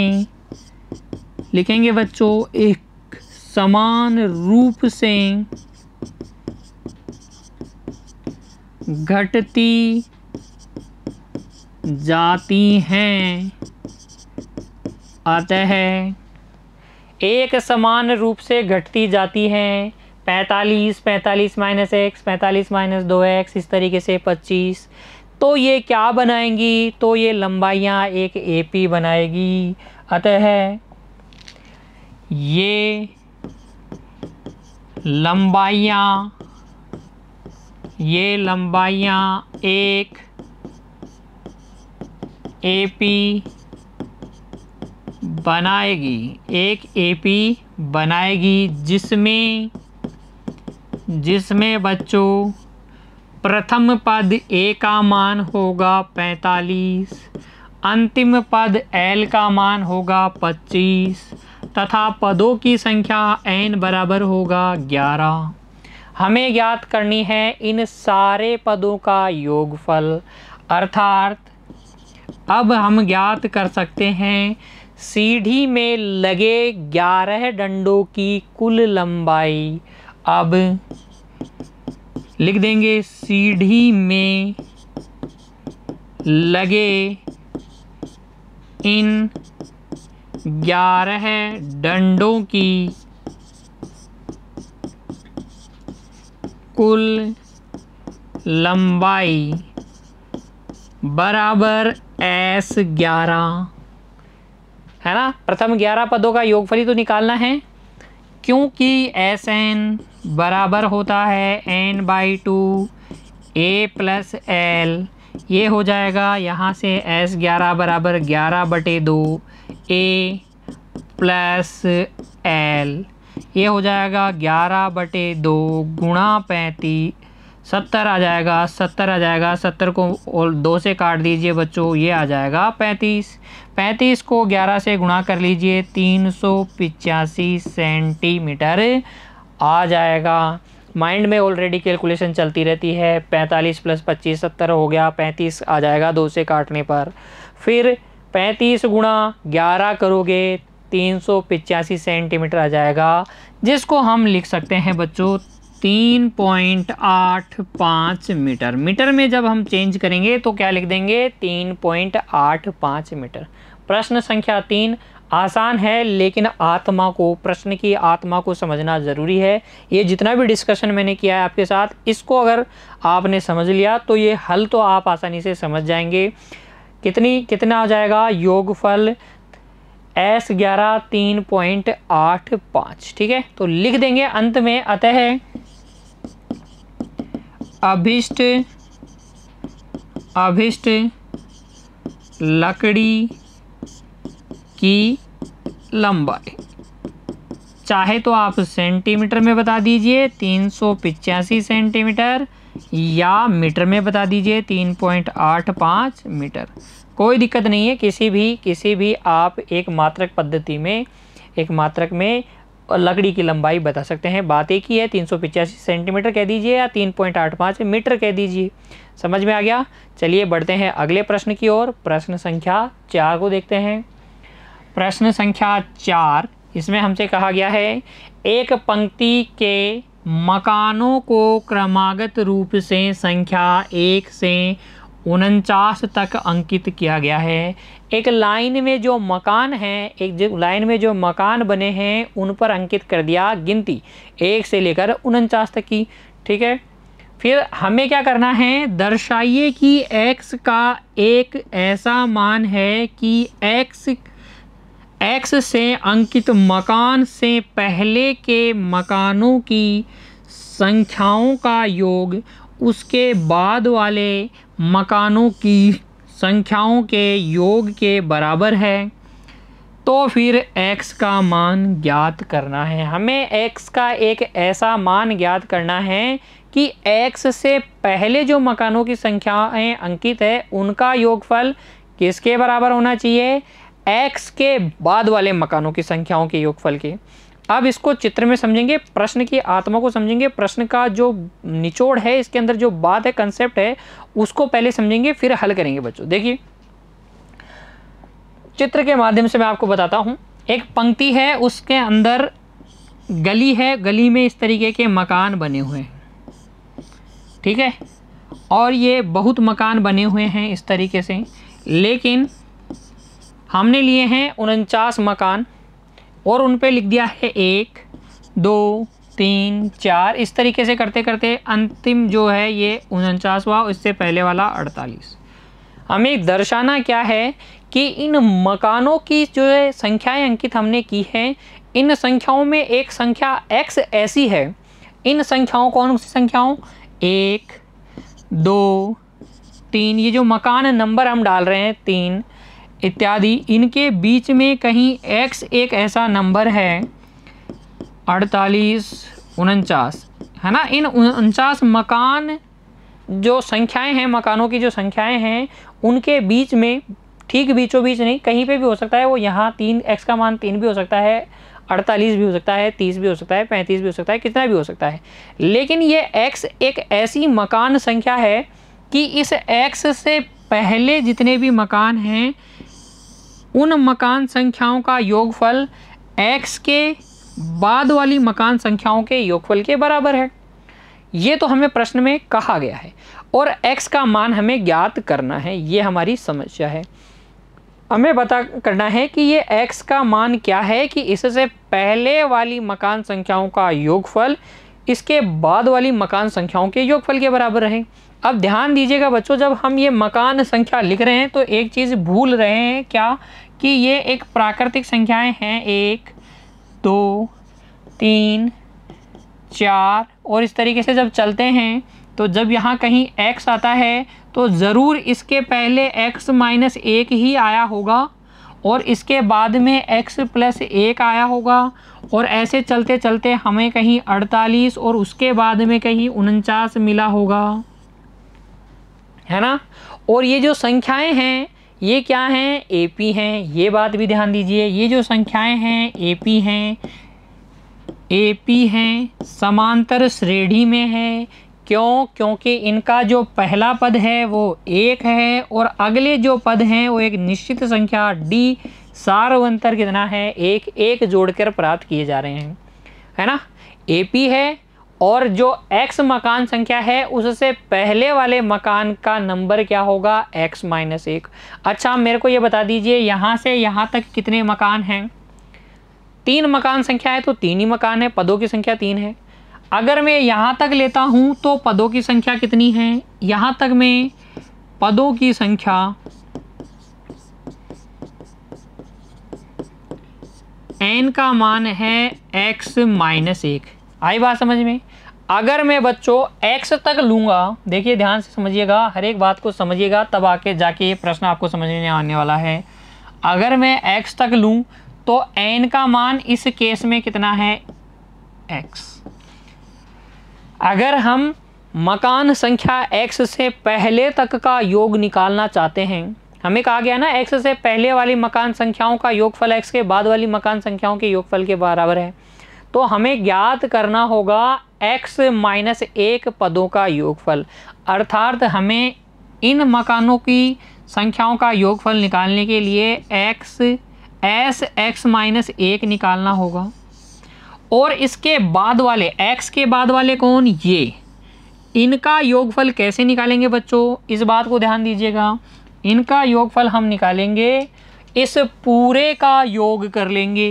लिखेंगे बच्चों एक समान रूप से घटती जाती हैं अतः है। एक समान रूप से घटती जाती हैं पैंतालीस पैंतालीस माइनस एक्स पैंतालीस माइनस दो एक्स इस तरीके से पच्चीस तो ये क्या बनाएंगी तो ये लंबाइयाँ एक पी बनाएगी अतः ये लंबाइयाँ ये लंबाइयाँ एक ए पी बनाएगी एक ए पी बनाएगी जिसमें जिसमें बच्चों प्रथम पद ए का मान होगा पैंतालीस अंतिम पद एल का मान होगा पच्चीस तथा पदों की संख्या एन बराबर होगा ग्यारह हमें ज्ञात करनी है इन सारे पदों का योगफल अर्थात अब हम ज्ञात कर सकते हैं सीढ़ी में लगे ग्यारह डंडों की कुल लंबाई अब लिख देंगे सीढ़ी में लगे इन ग्यारह डंडों की कुल लंबाई बराबर एस ग्यारह है ना प्रथम ग्यारह पदों का योगफली तो निकालना है क्योंकि एस एन बराबर होता है N by two A plus L ये हो जाएगा यहाँ से एस ग्यारह बराबर ग्यारह बटे दो ए प्लस एल ये हो जाएगा ग्यारह बटे दो गुणा पैंतीस सत्तर आ जाएगा सत्तर आ जाएगा सत्तर को और दो से काट दीजिए बच्चों ये आ जाएगा पैंतीस पैंतीस को ग्यारह से गुणा कर लीजिए तीन सौ पिचासी सेंटीमीटर आ जाएगा माइंड में ऑलरेडी कैलकुलेशन चलती रहती है पैंतालीस प्लस पच्चीस सत्तर हो गया पैंतीस आ जाएगा दो से काटने पर फिर पैंतीस गुणा ग्यारह करोगे तीन सौ पिचासी सेंटीमीटर आ जाएगा जिसको हम लिख सकते हैं बच्चों तीन पॉइंट आठ पाँच मीटर मीटर में जब हम चेंज करेंगे तो क्या लिख देंगे तीन पॉइंट आठ पाँच मीटर प्रश्न संख्या तीन आसान है लेकिन आत्मा को प्रश्न की आत्मा को समझना ज़रूरी है ये जितना भी डिस्कशन मैंने किया है आपके साथ इसको अगर आपने समझ लिया तो ये हल तो आप आसानी से समझ जाएंगे कितनी कितना आ जाएगा योगफल एस ग्यारह तीन पॉइंट आठ पाँच ठीक है तो लिख देंगे अंत में अतः अभिष्ट अभिष्ट लकड़ी की लंबाई चाहे तो आप सेंटीमीटर में बता दीजिए तीन सौ पिचासी सेंटीमीटर या मीटर में बता दीजिए तीन पॉइंट आठ पाँच मीटर कोई दिक्कत नहीं है किसी भी किसी भी आप एक मात्रक पद्धति में एक मात्रक में लकड़ी की लंबाई बता सकते हैं बात एक ही है तीन सेंटीमीटर कह दीजिए या तीन पॉइंट आठ पाँच मीटर कह दीजिए समझ में आ गया चलिए बढ़ते हैं अगले प्रश्न की ओर प्रश्न संख्या चार को देखते हैं प्रश्न संख्या चार इसमें हमसे कहा गया है एक पंक्ति के मकानों को क्रमागत रूप से संख्या एक से उनचास तक अंकित किया गया है एक लाइन में जो मकान हैं एक लाइन में जो मकान बने हैं उन पर अंकित कर दिया गिनती एक से लेकर उनचास तक की ठीक है फिर हमें क्या करना है दर्शाइए कि x का एक ऐसा मान है कि x x से अंकित मकान से पहले के मकानों की संख्याओं का योग उसके बाद वाले मकानों की संख्याओं के योग के बराबर है तो फिर x का मान ज्ञात करना है हमें x का एक ऐसा मान ज्ञात करना है कि x से पहले जो मकानों की संख्याएँ अंकित है उनका योगफल किसके बराबर होना चाहिए x के बाद वाले मकानों की संख्याओं के योगफल के अब इसको चित्र में समझेंगे प्रश्न की आत्मा को समझेंगे प्रश्न का जो निचोड़ है इसके अंदर जो बात है कंसेप्ट है उसको पहले समझेंगे फिर हल करेंगे बच्चों देखिए चित्र के माध्यम से मैं आपको बताता हूँ एक पंक्ति है उसके अंदर गली है गली में इस तरीके के मकान बने हुए हैं ठीक है और ये बहुत मकान बने हुए हैं इस तरीके से लेकिन हमने लिए हैं उनचास मकान और उन पर लिख दिया है एक दो तीन चार इस तरीके से करते करते अंतिम जो है ये उनचासवा इससे पहले वाला अड़तालीस हमें दर्शाना क्या है कि इन मकानों की जो है संख्याएं अंकित हमने की हैं इन संख्याओं में एक संख्या x ऐसी है इन संख्याओं कौन सी संख्याओं एक दो तीन ये जो मकान नंबर हम डाल रहे हैं तीन इत्यादि इनके बीच में कहीं एक्स एक ऐसा नंबर है अड़तालीस उनचास है ना इन उनचास मकान जो संख्याएं हैं मकानों की जो संख्याएं हैं उनके बीच में ठीक बीचों बीच नहीं कहीं पे भी हो सकता है वो यहाँ तीन एक्स का मान तीन भी हो सकता है अड़तालीस भी हो सकता है तीस भी हो सकता है पैंतीस भी हो सकता है कितना भी हो सकता है लेकिन ये एक्स एक ऐसी मकान संख्या है कि इस एक्स से पहले जितने भी मकान हैं उन मकान संख्याओं का योगफल एक्स के बाद वाली मकान संख्याओं के योगफल के बराबर है ये तो हमें प्रश्न में कहा गया है और x का मान हमें ज्ञात करना है ये हमारी समस्या है हमें बता करना है कि ये x का मान क्या है कि इससे पहले वाली मकान संख्याओं का योगफल इसके बाद वाली मकान संख्याओं के योगफल के बराबर रहे अब ध्यान दीजिएगा बच्चों जब हम ये मकान संख्या लिख रहे हैं तो एक चीज़ भूल रहे हैं क्या कि ये एक प्राकृतिक संख्याएं हैं एक दो तीन चार और इस तरीके से जब चलते हैं तो जब यहाँ कहीं x आता है तो ज़रूर इसके पहले x माइनस एक ही आया होगा और इसके बाद में x प्लस एक आया होगा और ऐसे चलते चलते हमें कहीं अड़तालीस और उसके बाद में कहीं उनचास मिला होगा है ना और ये जो संख्याएं हैं ये क्या हैं ए पी हैं ये बात भी ध्यान दीजिए ये जो संख्याएं हैं ए पी हैं ए पी हैं समांतर श्रेणी में हैं क्यों क्योंकि इनका जो पहला पद है वो एक है और अगले जो पद हैं वो एक निश्चित संख्या डी सार्वंतर कितना है एक एक जोड़कर प्राप्त किए जा रहे हैं है ना ए पी है और जो x मकान संख्या है उससे पहले वाले मकान का नंबर क्या होगा x माइनस एक अच्छा मेरे को ये बता दीजिए यहाँ से यहाँ तक कितने मकान हैं तीन मकान संख्या है तो तीन ही मकान है पदों की संख्या तीन है अगर मैं यहाँ तक लेता हूँ तो पदों की संख्या कितनी है यहाँ तक मैं पदों की संख्या एन का मान है एक्स माइनस एक आई बात समझ में अगर मैं बच्चों एक्स तक लूँगा देखिए ध्यान से समझिएगा हर एक बात को समझिएगा तब आके जाके ये प्रश्न आपको समझ में आने वाला है अगर मैं एक्स तक लूँ तो एन का मान इस केस में कितना है एक्स अगर हम मकान संख्या एक्स से पहले तक का योग निकालना चाहते हैं हमें कहा गया ना एक्स से पहले वाली मकान संख्याओं का योगफल एक्स के बाद वाली मकान संख्याओं के योगफल के बराबर है तो हमें ज्ञात करना होगा x माइनस एक पदों का योगफल अर्थात हमें इन मकानों की संख्याओं का योगफल निकालने के लिए x एस एक्स माइनस एक निकालना होगा और इसके बाद वाले x के बाद वाले कौन ये इनका योगफल कैसे निकालेंगे बच्चों इस बात को ध्यान दीजिएगा इनका योगफल हम निकालेंगे इस पूरे का योग कर लेंगे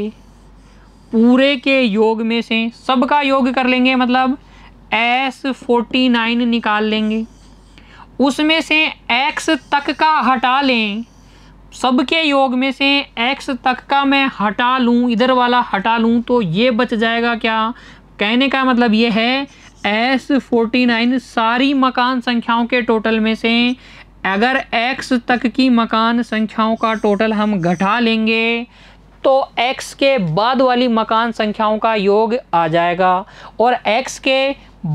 पूरे के योग में से सबका योग कर लेंगे मतलब एस फोर्टी नाइन निकाल लेंगे उसमें से एक्स तक का हटा लें सबके योग में से एक्स तक का मैं हटा लूँ इधर वाला हटा लूँ तो ये बच जाएगा क्या कहने का मतलब ये है एस फोर्टी नाइन सारी मकान संख्याओं के टोटल में से अगर एक्स तक की मकान संख्याओं का टोटल हम घटा लेंगे तो x के बाद वाली मकान संख्याओं का योग आ जाएगा और x के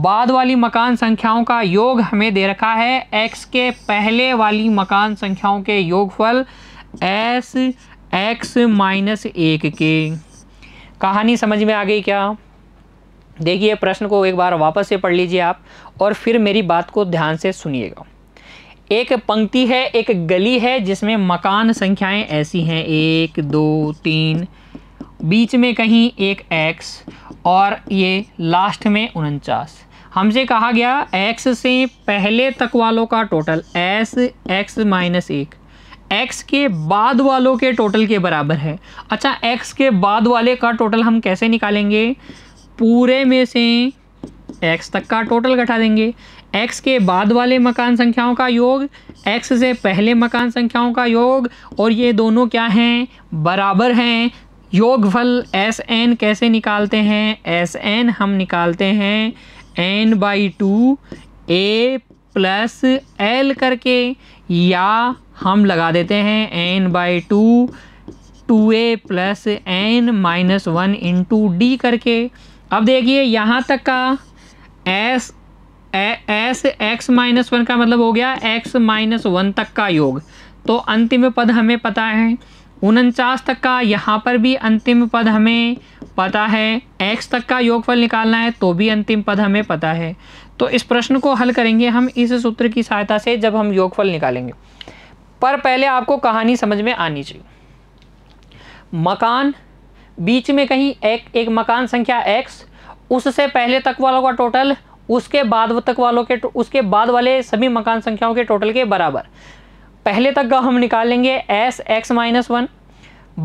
बाद वाली मकान संख्याओं का योग हमें दे रखा है x के पहले वाली मकान संख्याओं के योगफल एस एक्स माइनस एक के कहानी समझ में आ गई क्या देखिए प्रश्न को एक बार वापस से पढ़ लीजिए आप और फिर मेरी बात को ध्यान से सुनिएगा एक पंक्ति है एक गली है जिसमें मकान संख्याएं ऐसी हैं एक दो तीन बीच में कहीं एक एक्स और ये लास्ट में उनचास हमसे कहा गया एक्स से पहले तक वालों का टोटल एस एक्स माइनस एक एक्स के बाद वालों के टोटल के बराबर है अच्छा एक्स के बाद वाले का टोटल हम कैसे निकालेंगे पूरे में से एक्स तक का टोटल घटा देंगे एक्स के बाद वाले मकान संख्याओं का योग एक्स से पहले मकान संख्याओं का योग और ये दोनों क्या हैं बराबर हैं योगफल एस एन कैसे निकालते हैं एस एन हम निकालते हैं N by two A plus L करके या हम लगा देते हैं N by two two A plus N minus one into D करके अब देखिए यहाँ तक का S S X minus one का मतलब हो गया एक्स माइनस वन तक का योग तो अंतिम पद हमें पता है उनचास तक का यहाँ पर भी अंतिम पद हमें पता है x तक का योगफल निकालना है तो भी अंतिम पद हमें पता है तो इस प्रश्न को हल करेंगे हम इस सूत्र की सहायता से जब हम योगफल निकालेंगे पर पहले आपको कहानी समझ में आनी चाहिए मकान बीच में कहीं एक एक मकान संख्या x उससे पहले तक वालों का टोटल उसके बाद तक वालों के उसके बाद वाले सभी मकान संख्याओं के टोटल के बराबर पहले तक का हम निकालेंगे एस एक्स माइनस वन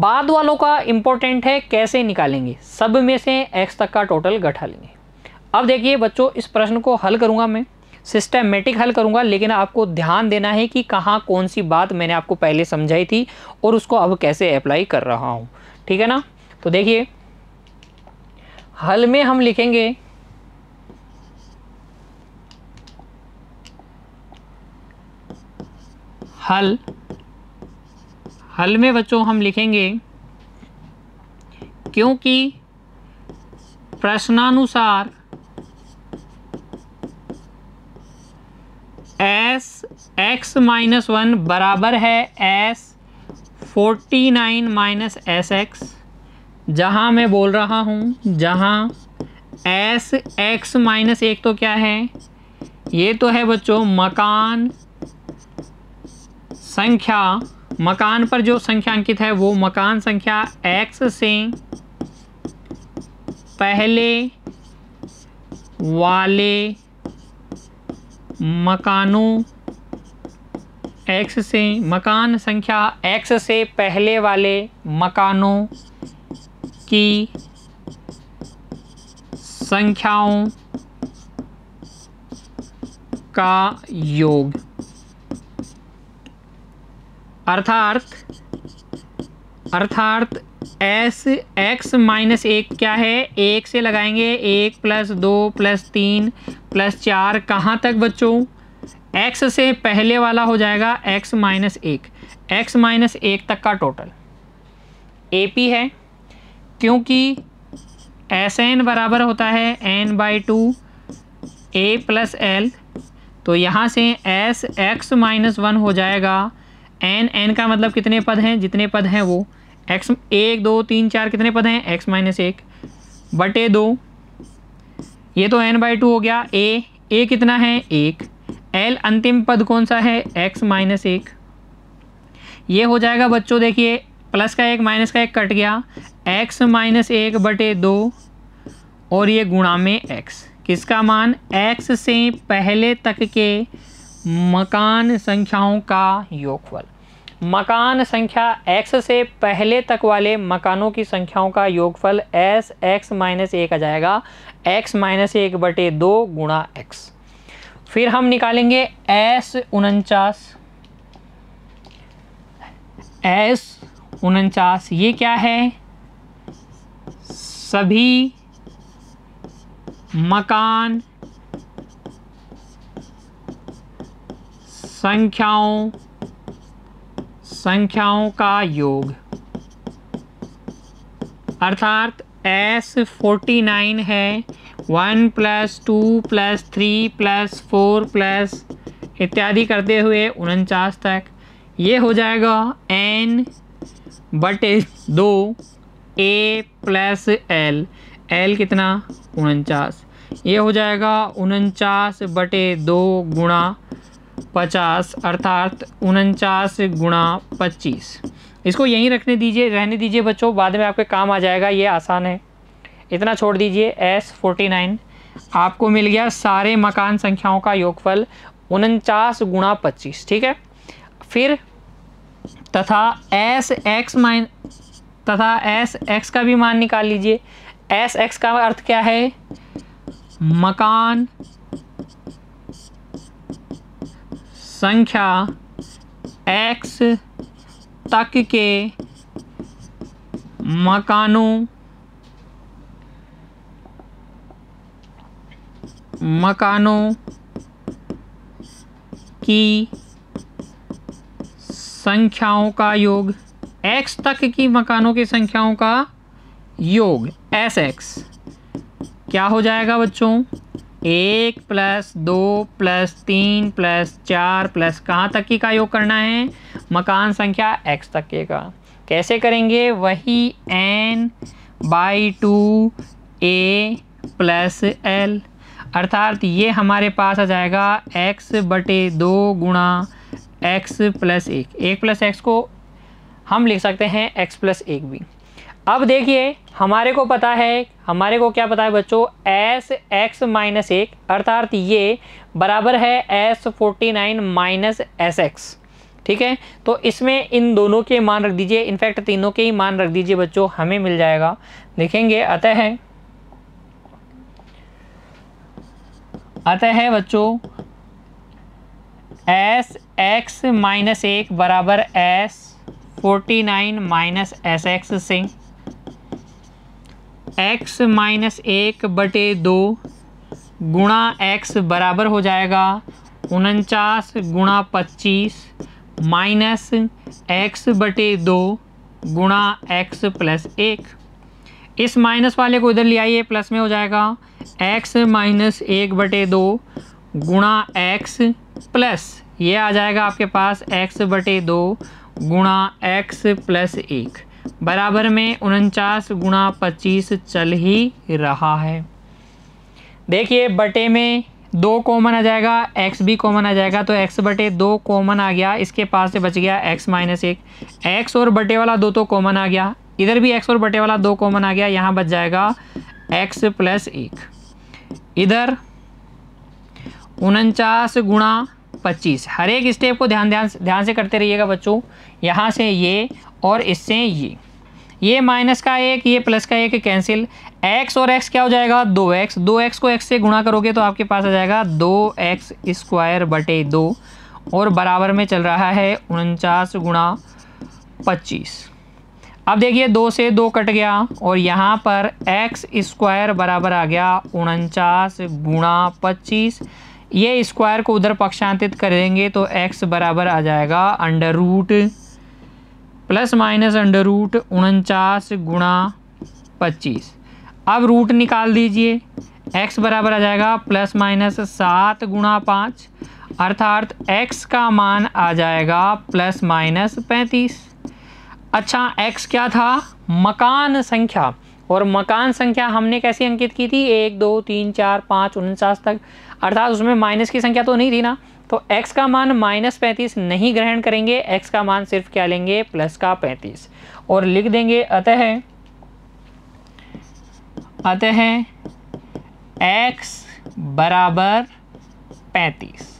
बाद वालों का इम्पोर्टेंट है कैसे निकालेंगे सब में से एक्स तक का टोटल घटा लेंगे अब देखिए बच्चों इस प्रश्न को हल करूँगा मैं सिस्टमेटिक हल करूँगा लेकिन आपको ध्यान देना है कि कहाँ कौन सी बात मैंने आपको पहले समझाई थी और उसको अब कैसे अप्लाई कर रहा हूँ ठीक है ना तो देखिए हल में हम लिखेंगे हल हल में बच्चों हम लिखेंगे क्योंकि प्रश्नानुसार एस एक्स माइनस वन बराबर है S forty nine minus S X जहाँ मैं बोल रहा हूँ जहाँ एस एक्स माइनस एक तो क्या है ये तो है बच्चों मकान संख्या मकान पर जो संख्या अंकित है वो मकान संख्या एक्स से पहले वाले मकानों एक्स से मकान संख्या एक्स से पहले वाले मकानों की संख्याओं का योग अर्थार्थ अर्थार्थ एस एक्स माइनस एक क्या है एक से लगाएंगे एक प्लस दो प्लस तीन प्लस चार कहाँ तक बच्चों एक्स से पहले वाला हो जाएगा एक्स माइनस एक एक्स माइनस एक तक का टोटल ए पी है क्योंकि एस एन बराबर होता है N by two A plus L तो यहाँ से एस एक्स माइनस वन हो जाएगा एन एन का मतलब कितने पद हैं जितने पद हैं वो एक्स एक दो तीन चार कितने पद हैं एक्स माइनस एक बटे दो ये तो एन बाई टू हो गया ए ए कितना है एक एल अंतिम पद कौन सा है एक्स माइनस एक ये हो जाएगा बच्चों देखिए प्लस का एक माइनस का एक कट गया एक्स माइनस एक बटे दो और ये गुणा में एक्स किसका मान एक्स से पहले तक के मकान संख्याओं का योगफल मकान संख्या x से पहले तक वाले मकानों की संख्याओं का योगफल एस एक्स माइनस एक आ जाएगा x माइनस एक बटे दो गुणा एक्स फिर हम निकालेंगे एस उनचास एस उनचास ये क्या है सभी मकान संख्याओं संख्याओं का योग अर्थात एस फोर्टी नाइन है one plus two plus three plus four plus इत्यादि करते हुए उनचास तक ये हो जाएगा एन बटे दो ए प्लस एल एल कितना उनचास ये हो जाएगा उनचास बटे दो गुणा पचास अर्थात उनचास गुणा पच्चीस इसको यहीं रखने दीजिए रहने दीजिए बच्चों बाद में आपके काम आ जाएगा ये आसान है इतना छोड़ दीजिए एस फोर्टी नाइन आपको मिल गया सारे मकान संख्याओं का योगफल उनचास गुणा पच्चीस ठीक है फिर तथा एस एक्स माइन तथा एस एक्स का भी मान निकाल लीजिए एस एक्स का अर्थ क्या है मकान संख्या एक्स तक के मकानों मकानों की संख्याओं का योग x तक की मकानों की संख्याओं का योग एस एक्स क्या हो जाएगा बच्चों एक प्लस दो प्लस तीन प्लस चार प्लस कहाँ तक की का योग करना है मकान संख्या एक्स तक के का कैसे करेंगे वही N by two A plus L अर्थात ये हमारे पास आ जाएगा एक्स बटे दो गुणा एक्स प्लस एक एक प्लस एक्स को हम लिख सकते हैं एक्स प्लस एक भी अब देखिए हमारे को पता है हमारे को क्या पता है बच्चों एस एक्स माइनस एक अर्थात ये बराबर है S forty nine minus S X ठीक है तो इसमें इन दोनों के मान रख दीजिए इनफैक्ट तीनों के ही मान रख दीजिए बच्चों हमें मिल जाएगा देखेंगे अतः है अतः है बच्चों एस एक्स माइनस एक बराबर S forty nine minus S X सिंह एक्स माइनस एक बटे दो गुणा एक्स बराबर हो जाएगा उनचास गुणा पच्चीस माइनस एक्स बटे दो गुणा एक्स प्लस एक इस माइनस वाले को इधर ले आइए प्लस में हो जाएगा एक्स माइनस एक बटे दो गुणा एक्स प्लस ये आ जाएगा आपके पास एक्स बटे दो गुणा एक्स प्लस एक बराबर में उनचास गुणा पच्चीस चल ही रहा है देखिए बटे में दो कॉमन आ जाएगा एक्स भी कॉमन आ जाएगा तो एक्स बटे दो कॉमन आ गया इसके पास से बच गया एक्स माइनस एक एक्स और बटे वाला दो तो कॉमन आ गया इधर भी एक्स और बटे वाला दो कॉमन आ गया यहाँ बच जाएगा एक्स प्लस एक इधर उनचास गुणा पच्चीस हर एक स्टेप को ध्यान ध्यान ध्यान से करते रहिएगा बच्चों यहाँ से ये और इससे ये ये माइनस का एक ये प्लस का एक कैंसिल एक्स और एक्स क्या हो जाएगा दो एक्स दो एक्स को एक्स से गुणा करोगे तो आपके पास आ जाएगा दो एक्स स्क्वायर बटे दो और बराबर में चल रहा है उनचास गुणा पच्चीस अब देखिए दो से दो कट गया और यहाँ पर एक्स स्क्वायर बराबर आ गया उनचास गुणा पच्चीस ये स्क्वायर को उधर पक्षांतित करेंगे तो एक्स बराबर आ जाएगा under root plus minus under root उनचास गुणा पच्चीस अब रूट निकाल दीजिए एक्स बराबर आ जाएगा प्लस माइनस सात गुणा पाँच अर्थात एक्स का मान आ जाएगा प्लस माइनस पैंतीस अच्छा एक्स क्या था मकान संख्या और मकान संख्या हमने कैसे अंकित की थी एक दो तीन चार पाँच उनचास तक अर्थात उसमें माइनस की संख्या तो नहीं थी ना तो x का मान माइनस पैंतीस नहीं ग्रहण करेंगे x का मान सिर्फ क्या लेंगे प्लस का पैंतीस और लिख देंगे अतः अतः x बराबर पैंतीस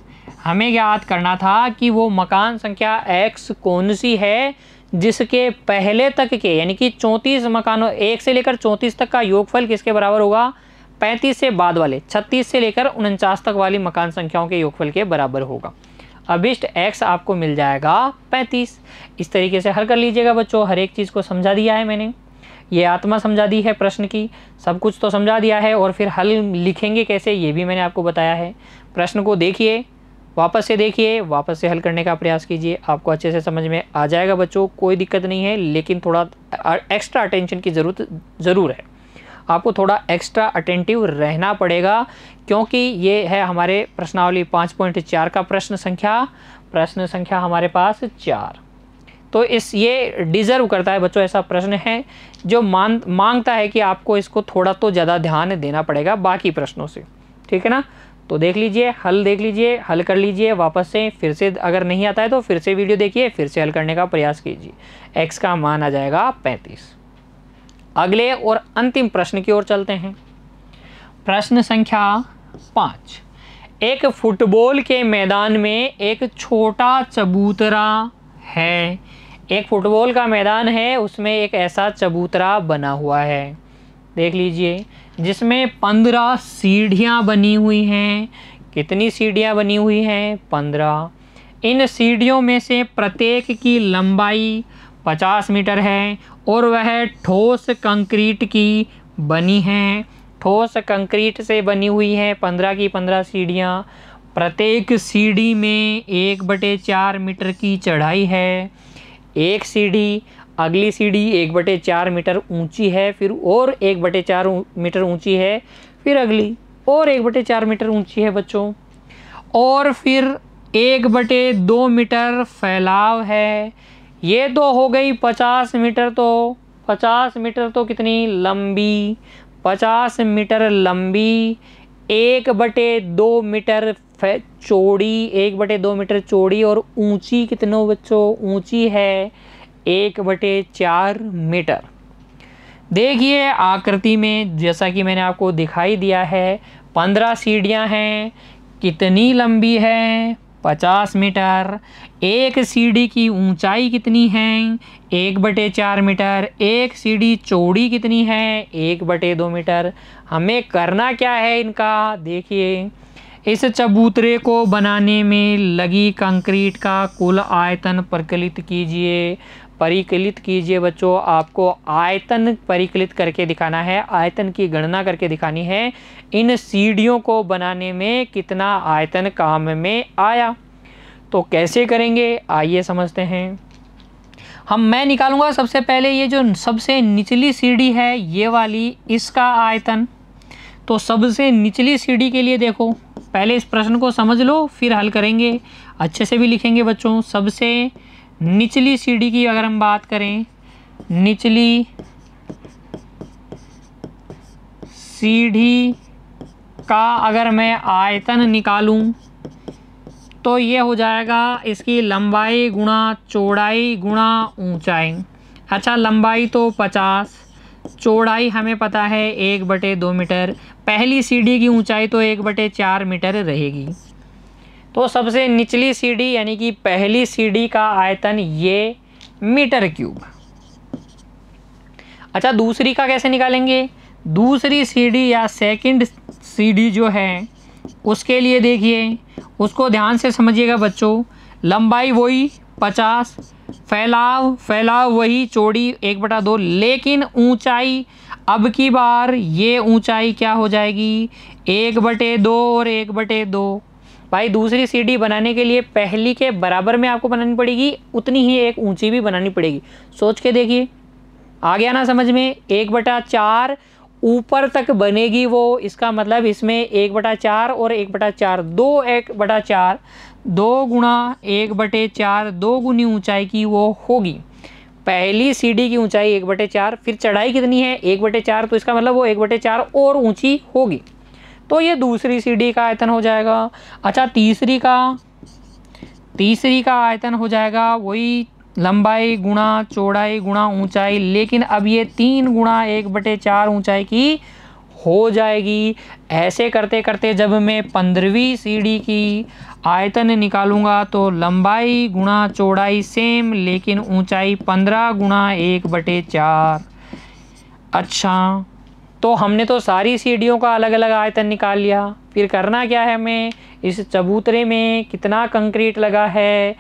हमें याद करना था कि वो मकान संख्या x कौन सी है जिसके पहले तक के यानी कि चौंतीस मकानों एक से लेकर चौंतीस तक का योगफल किसके बराबर होगा पैंतीस से बाद वाले छत्तीस से लेकर उनचास तक वाली मकान संख्याओं के योगफल के बराबर होगा अभिष्ट एक्स आपको मिल जाएगा पैंतीस इस तरीके से हल कर लीजिएगा बच्चों हर एक चीज़ को समझा दिया है मैंने ये आत्मा समझा दी है प्रश्न की सब कुछ तो समझा दिया है और फिर हल लिखेंगे कैसे ये भी मैंने आपको बताया है प्रश्न को देखिए वापस से देखिए वापस से हल करने का प्रयास कीजिए आपको अच्छे से समझ में आ जाएगा बच्चों कोई दिक्कत नहीं है लेकिन थोड़ा एक्स्ट्रा अटेंशन की ज़रूरत ज़रूर है आपको थोड़ा एक्स्ट्रा अटेंटिव रहना पड़ेगा क्योंकि ये है हमारे प्रश्नावली पाँच पॉइंट चार का प्रश्न संख्या प्रश्न संख्या हमारे पास चार तो इस ये डिज़र्व करता है बच्चों ऐसा प्रश्न है जो मान मांगता है कि आपको इसको थोड़ा तो ज़्यादा ध्यान देना पड़ेगा बाकी प्रश्नों से ठीक है ना तो देख लीजिए हल देख लीजिए हल कर लीजिए वापस से फिर से अगर नहीं आता है तो फिर से वीडियो देखिए फिर से हल करने का प्रयास कीजिए एक्स का मान आ जाएगा पैंतीस अगले और अंतिम प्रश्न की ओर चलते हैं प्रश्न संख्या पाँच एक फुटबॉल के मैदान में एक छोटा चबूतरा है एक फुटबॉल का मैदान है उसमें एक ऐसा चबूतरा बना हुआ है देख लीजिए जिसमें पंद्रह सीढ़ियाँ बनी हुई हैं कितनी सीढ़ियाँ बनी हुई हैं पंद्रह इन सीढ़ियों में से प्रत्येक की लंबाई 50 मीटर है और वह ठोस कंक्रीट की बनी है ठोस कंक्रीट से बनी हुई है 15 की 15 सीढ़ियाँ प्रत्येक सीढ़ी में एक बटे चार मीटर की चढ़ाई है एक सीढ़ी अगली सीढ़ी एक बटे चार मीटर ऊंची है फिर और एक बटे चार मीटर ऊंची है फिर अगली और एक बटे चार मीटर ऊंची है बच्चों और फिर एक बटे दो मीटर फैलाव है ये तो हो गई पचास मीटर तो पचास मीटर तो कितनी लंबी पचास मीटर लंबी एक बटे दो मीटर चौड़ी एक बटे दो मीटर चौड़ी और ऊंची कितनों बच्चों ऊंची है एक बटे चार मीटर देखिए आकृति में जैसा कि मैंने आपको दिखाई दिया है पंद्रह सीढ़ियां हैं कितनी लंबी है पचास मीटर एक सीढ़ी की ऊंचाई कितनी है एक बटे चार मीटर एक सीढ़ी चौड़ी कितनी है एक बटे दो मीटर हमें करना क्या है इनका देखिए इस चबूतरे को बनाने में लगी कंक्रीट का कुल आयतन प्रकलित कीजिए परिकलित कीजिए बच्चों आपको आयतन परिकलित करके दिखाना है आयतन की गणना करके दिखानी है इन सीढ़ियों को बनाने में कितना आयतन काम में आया तो कैसे करेंगे आइए समझते हैं हम मैं निकालूंगा सबसे पहले ये जो सबसे निचली सीढ़ी है ये वाली इसका आयतन तो सबसे निचली सीढ़ी के लिए देखो पहले इस प्रश्न को समझ लो फिर हल करेंगे अच्छे से भी लिखेंगे बच्चों सबसे निचली सीढ़ी की अगर हम बात करें निचली सीढ़ी का अगर मैं आयतन निकालूं तो ये हो जाएगा इसकी लंबाई गुणा चौड़ाई गुणा ऊंचाई अच्छा लंबाई तो पचास चौड़ाई हमें पता है एक बटे दो मीटर पहली सीढ़ी की ऊंचाई तो एक बटे चार मीटर रहेगी तो सबसे निचली सीढ़ी यानी कि पहली सीढ़ी का आयतन ये मीटर क्यूब अच्छा दूसरी का कैसे निकालेंगे दूसरी सीढ़ी या सेकंड सीढ़ी जो है उसके लिए देखिए उसको ध्यान से समझिएगा बच्चों लंबाई वही पचास फैलाव फैलाव वही चौड़ी एक बटा दो लेकिन ऊंचाई अब की बार ये ऊंचाई क्या हो जाएगी एक बटे दो और एक बटे दो भाई दूसरी सीढ़ी बनाने के लिए पहली के बराबर में आपको बनानी पड़ेगी उतनी ही एक ऊंची भी बनानी पड़ेगी सोच के देखिए आ गया ना समझ में एक बटा चार ऊपर तक बनेगी वो इसका मतलब इसमें एक बटा चार और एक बटा चार दो एक बटा चार दो गुणा एक बटे चार दो गुनी ऊंचाई की वो होगी पहली सीढ़ी की ऊंचाई एक बटे चार फिर चढ़ाई कितनी है एक बटे चार तो इसका मतलब वो एक बटे चार और ऊंची होगी तो ये दूसरी सीढ़ी का आयतन हो जाएगा अच्छा तीसरी का तीसरी का आयतन हो जाएगा वही लंबाई गुणा चौड़ाई गुणा ऊंचाई लेकिन अब ये तीन गुणा एक बटे चार ऊँचाई की हो जाएगी ऐसे करते करते जब मैं पंद्रहवीं सीढ़ी की आयतन निकालूंगा तो लंबाई गुणा चौड़ाई सेम लेकिन ऊंचाई पंद्रह गुणा एक बटे चार अच्छा तो हमने तो सारी सीढ़ियों का अलग अलग आयतन निकाल लिया फिर करना क्या है हमें इस चबूतरे में कितना कंक्रीट लगा है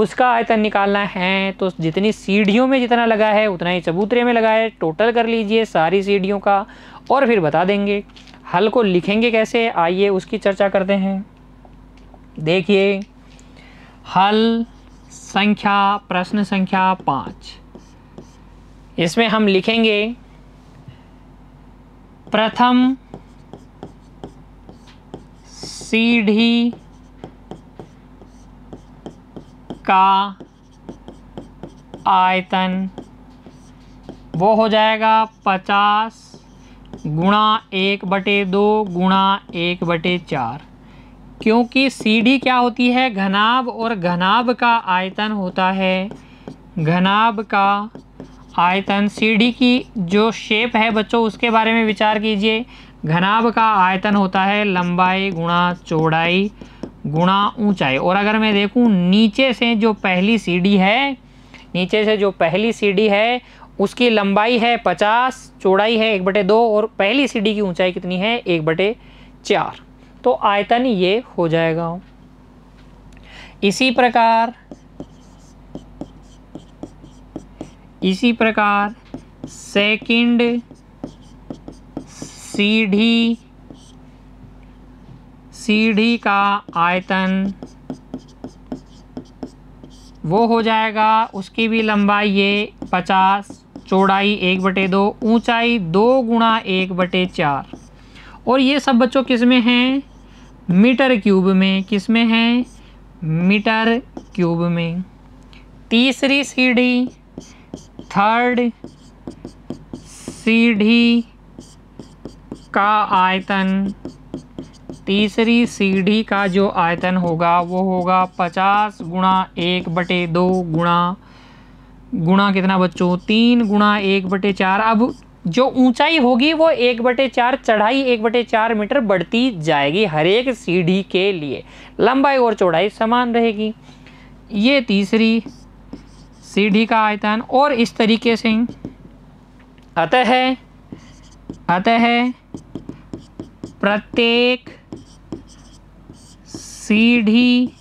उसका आयतन निकालना है तो जितनी सीढ़ियों में जितना लगा है उतना ही चबूतरे में लगा है टोटल कर लीजिए सारी सीढ़ियों का और फिर बता देंगे हल को लिखेंगे कैसे आइए उसकी चर्चा करते हैं देखिए हल संख्या प्रश्न संख्या पाँच इसमें हम लिखेंगे प्रथम सीढ़ी का आयतन वो हो जाएगा पचास गुणा एक बटे दो गुणा एक बटे चार क्योंकि सीढ़ी क्या होती है घनाभ और घनाभ का आयतन होता है घनाभ का आयतन सीढ़ी की जो शेप है बच्चों उसके बारे में विचार कीजिए घनाभ का आयतन होता है लंबाई गुणा चौड़ाई गुणा ऊंचाई और अगर मैं देखूं नीचे से जो पहली सीढ़ी है नीचे से जो पहली सीढ़ी है उसकी लंबाई है पचास चौड़ाई है एक बटे दो और पहली सीढ़ी की ऊंचाई कितनी है एक बटे चार तो आयतन ये हो जाएगा इसी प्रकार इसी प्रकार सेकंड सीढ़ी सीढ़ी का आयतन वो हो जाएगा उसकी भी लंबाई ये पचास चौड़ाई एक बटे दो ऊँचाई दो गुणा एक बटे चार और ये सब बच्चों किस में हैं मीटर क्यूब में किस में हैं मीटर क्यूब में तीसरी सीढ़ी थर्ड सीढ़ी का आयतन तीसरी सीढ़ी का जो आयतन होगा वो होगा पचास गुणा एक बटे दो गुणा गुणा कितना बच्चों तीन गुणा एक बटे चार अब जो ऊंचाई होगी वो एक बटे चार चढ़ाई एक बटे चार मीटर बढ़ती जाएगी हर एक सीढ़ी के लिए लंबाई और चौड़ाई समान रहेगी ये तीसरी सीढ़ी का आयतन और इस तरीके से अतः अतः प्रत्येक सीढ़ी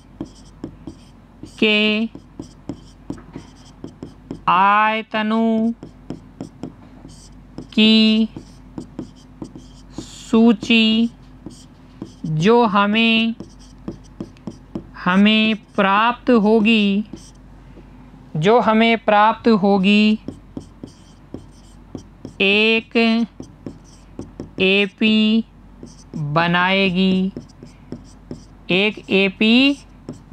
के आयतनु की सूची जो हमें हमें प्राप्त होगी जो हमें प्राप्त होगी एक एपी बनाएगी एक एपी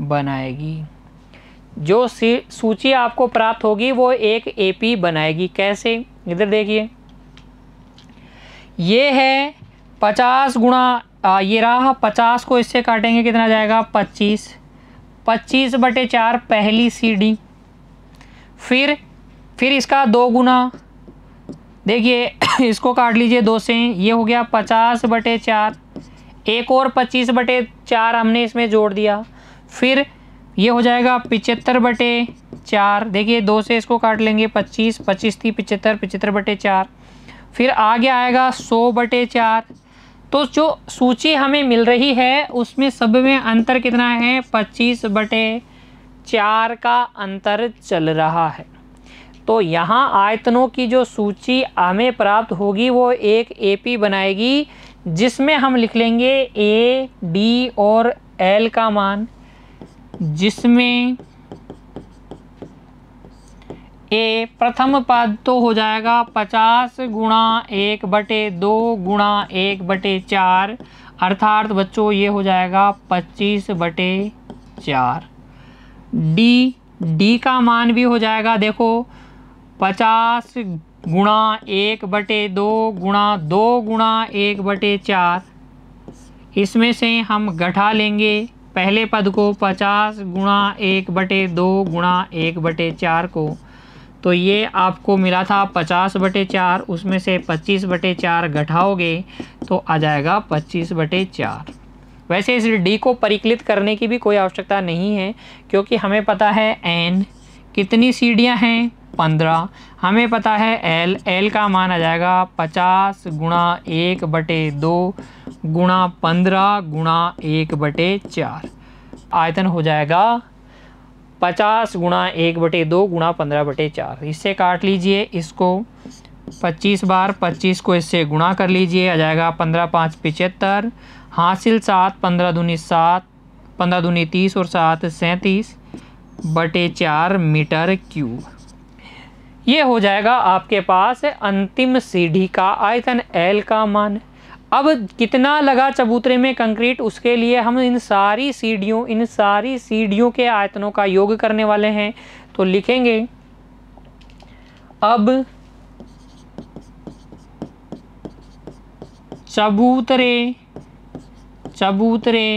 बनाएगी जो सूची आपको प्राप्त होगी वो एक एपी बनाएगी कैसे इधर देखिए ये है पचास गुणा ये राह पचास को इससे काटेंगे कितना जाएगा पच्चीस पच्चीस बटे चार पहली सीढ़ी फिर फिर इसका दो गुना देखिए इसको काट लीजिए दो से ये हो गया पचास बटे चार एक और पच्चीस बटे चार हमने इसमें जोड़ दिया फिर ये हो जाएगा पिचहत्तर बटे चार देखिए दो से इसको काट लेंगे पच्चीस पच्चीस थी पिचहत्तर पिचहत्तर बटे चार फिर आगे आएगा सौ बटे चार तो जो सूची हमें मिल रही है उसमें सब में अंतर कितना है पच्चीस बटे चार का अंतर चल रहा है तो यहाँ आयतनों की जो सूची हमें प्राप्त होगी वो एक एपी बनाएगी जिसमें हम लिख लेंगे ए डी और एल का मान जिसमें ए प्रथम पद तो हो जाएगा पचास गुणा एक बटे दो गुणा एक बटे चार अर्थात बच्चों ये हो जाएगा पच्चीस बटे चार डी डी का मान भी हो जाएगा देखो पचास गुणा एक बटे दो गुणा दो गुणा एक बटे चार इसमें से हम गठा लेंगे पहले पद को पचास गुणा एक बटे दो गुणा एक बटे चार को तो ये आपको मिला था पचास बटे चार उसमें से पच्चीस बटे चार गठाओगे तो आ जाएगा पच्चीस बटे चार वैसे इस डी को परिकलित करने की भी कोई आवश्यकता नहीं है क्योंकि हमें पता है एन कितनी सीढ़ियाँ हैं पंद्रह हमें पता है एल एल का मान आ जाएगा पचास गुणा एक बटे दो गुणा पंद्रह गुणा एक बटे चार आयतन हो जाएगा पचास गुणा एक बटे दो गुणा पंद्रह बटे चार इससे काट लीजिए इसको पच्चीस बार पच्चीस को इससे गुणा कर लीजिए आ जाएगा पंद्रह पाँच पिचहत्तर हासिल सात पंद्रह दूनी सात पंद्रह दूनी तीस और सात सैंतीस बटे चार मीटर क्यूब ये हो जाएगा आपके पास अंतिम सीढ़ी का आयतन एल का मान अब कितना लगा चबूतरे में कंक्रीट उसके लिए हम इन सारी सीढ़ियों इन सारी सीढ़ियों के आयतनों का योग करने वाले हैं तो लिखेंगे अब चबूतरे चबूतरे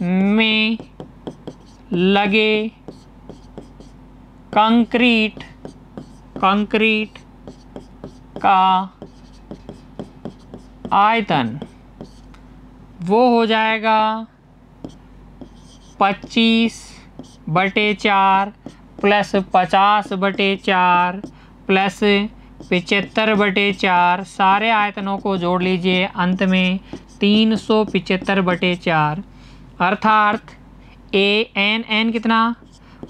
में लगे कंक्रीट कंक्रीट का आयतन वो हो जाएगा पच्चीस बटे चार प्लस पचास बटे चार प्लस पिचहत्तर बटे चार सारे आयतनों को जोड़ लीजिए अंत में तीन सौ पिचहत्तर बटे चार अर्थार्थ ए एन एन कितना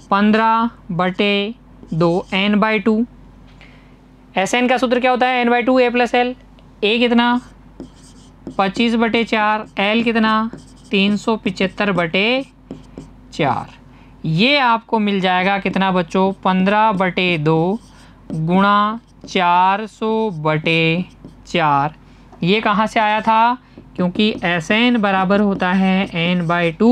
पंद्रह बटे दो N by two S N का सूत्र क्या होता है N by two A plus L A कितना पच्चीस बटे चार एल कितना तीन सौ पिचहत्तर बटे चार ये आपको मिल जाएगा कितना बच्चों पंद्रह बटे दो गुणा चार सौ बटे चार ये कहाँ से आया था क्योंकि एस एन बराबर होता है N by two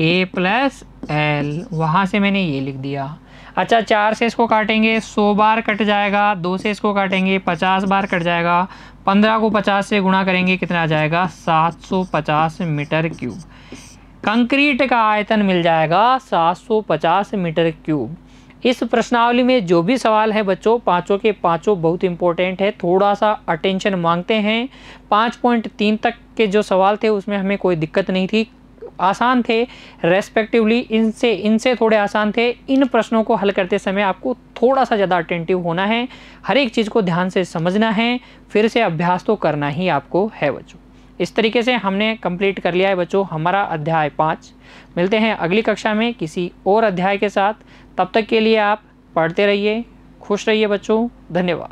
A plus L वहाँ से मैंने ये लिख दिया अच्छा चार से इसको काटेंगे सौ बार कट जाएगा दो से इसको काटेंगे पचास बार कट जाएगा पंद्रह को पचास से गुणा करेंगे कितना आ जाएगा सात सौ पचास मीटर क्यूब कंक्रीट का आयतन मिल जाएगा सात सौ पचास मीटर क्यूब इस प्रश्नावली में जो भी सवाल है बच्चों पाँचों के पाँचों बहुत इंपॉर्टेंट है थोड़ा सा अटेंशन मांगते हैं पाँच पॉइंट तीन तक के जो सवाल थे उसमें हमें कोई दिक्कत नहीं थी आसान थे रेस्पेक्टिवली इनसे इनसे थोड़े आसान थे इन प्रश्नों को हल करते समय आपको थोड़ा सा ज़्यादा अटेंटिव होना है हर एक चीज़ को ध्यान से समझना है फिर से अभ्यास तो करना ही आपको है बच्चों इस तरीके से हमने कंप्लीट कर लिया है बच्चों हमारा अध्याय पाँच मिलते हैं अगली कक्षा में किसी और अध्याय के साथ तब तक के लिए आप पढ़ते रहिए खुश रहिए बच्चों धन्यवाद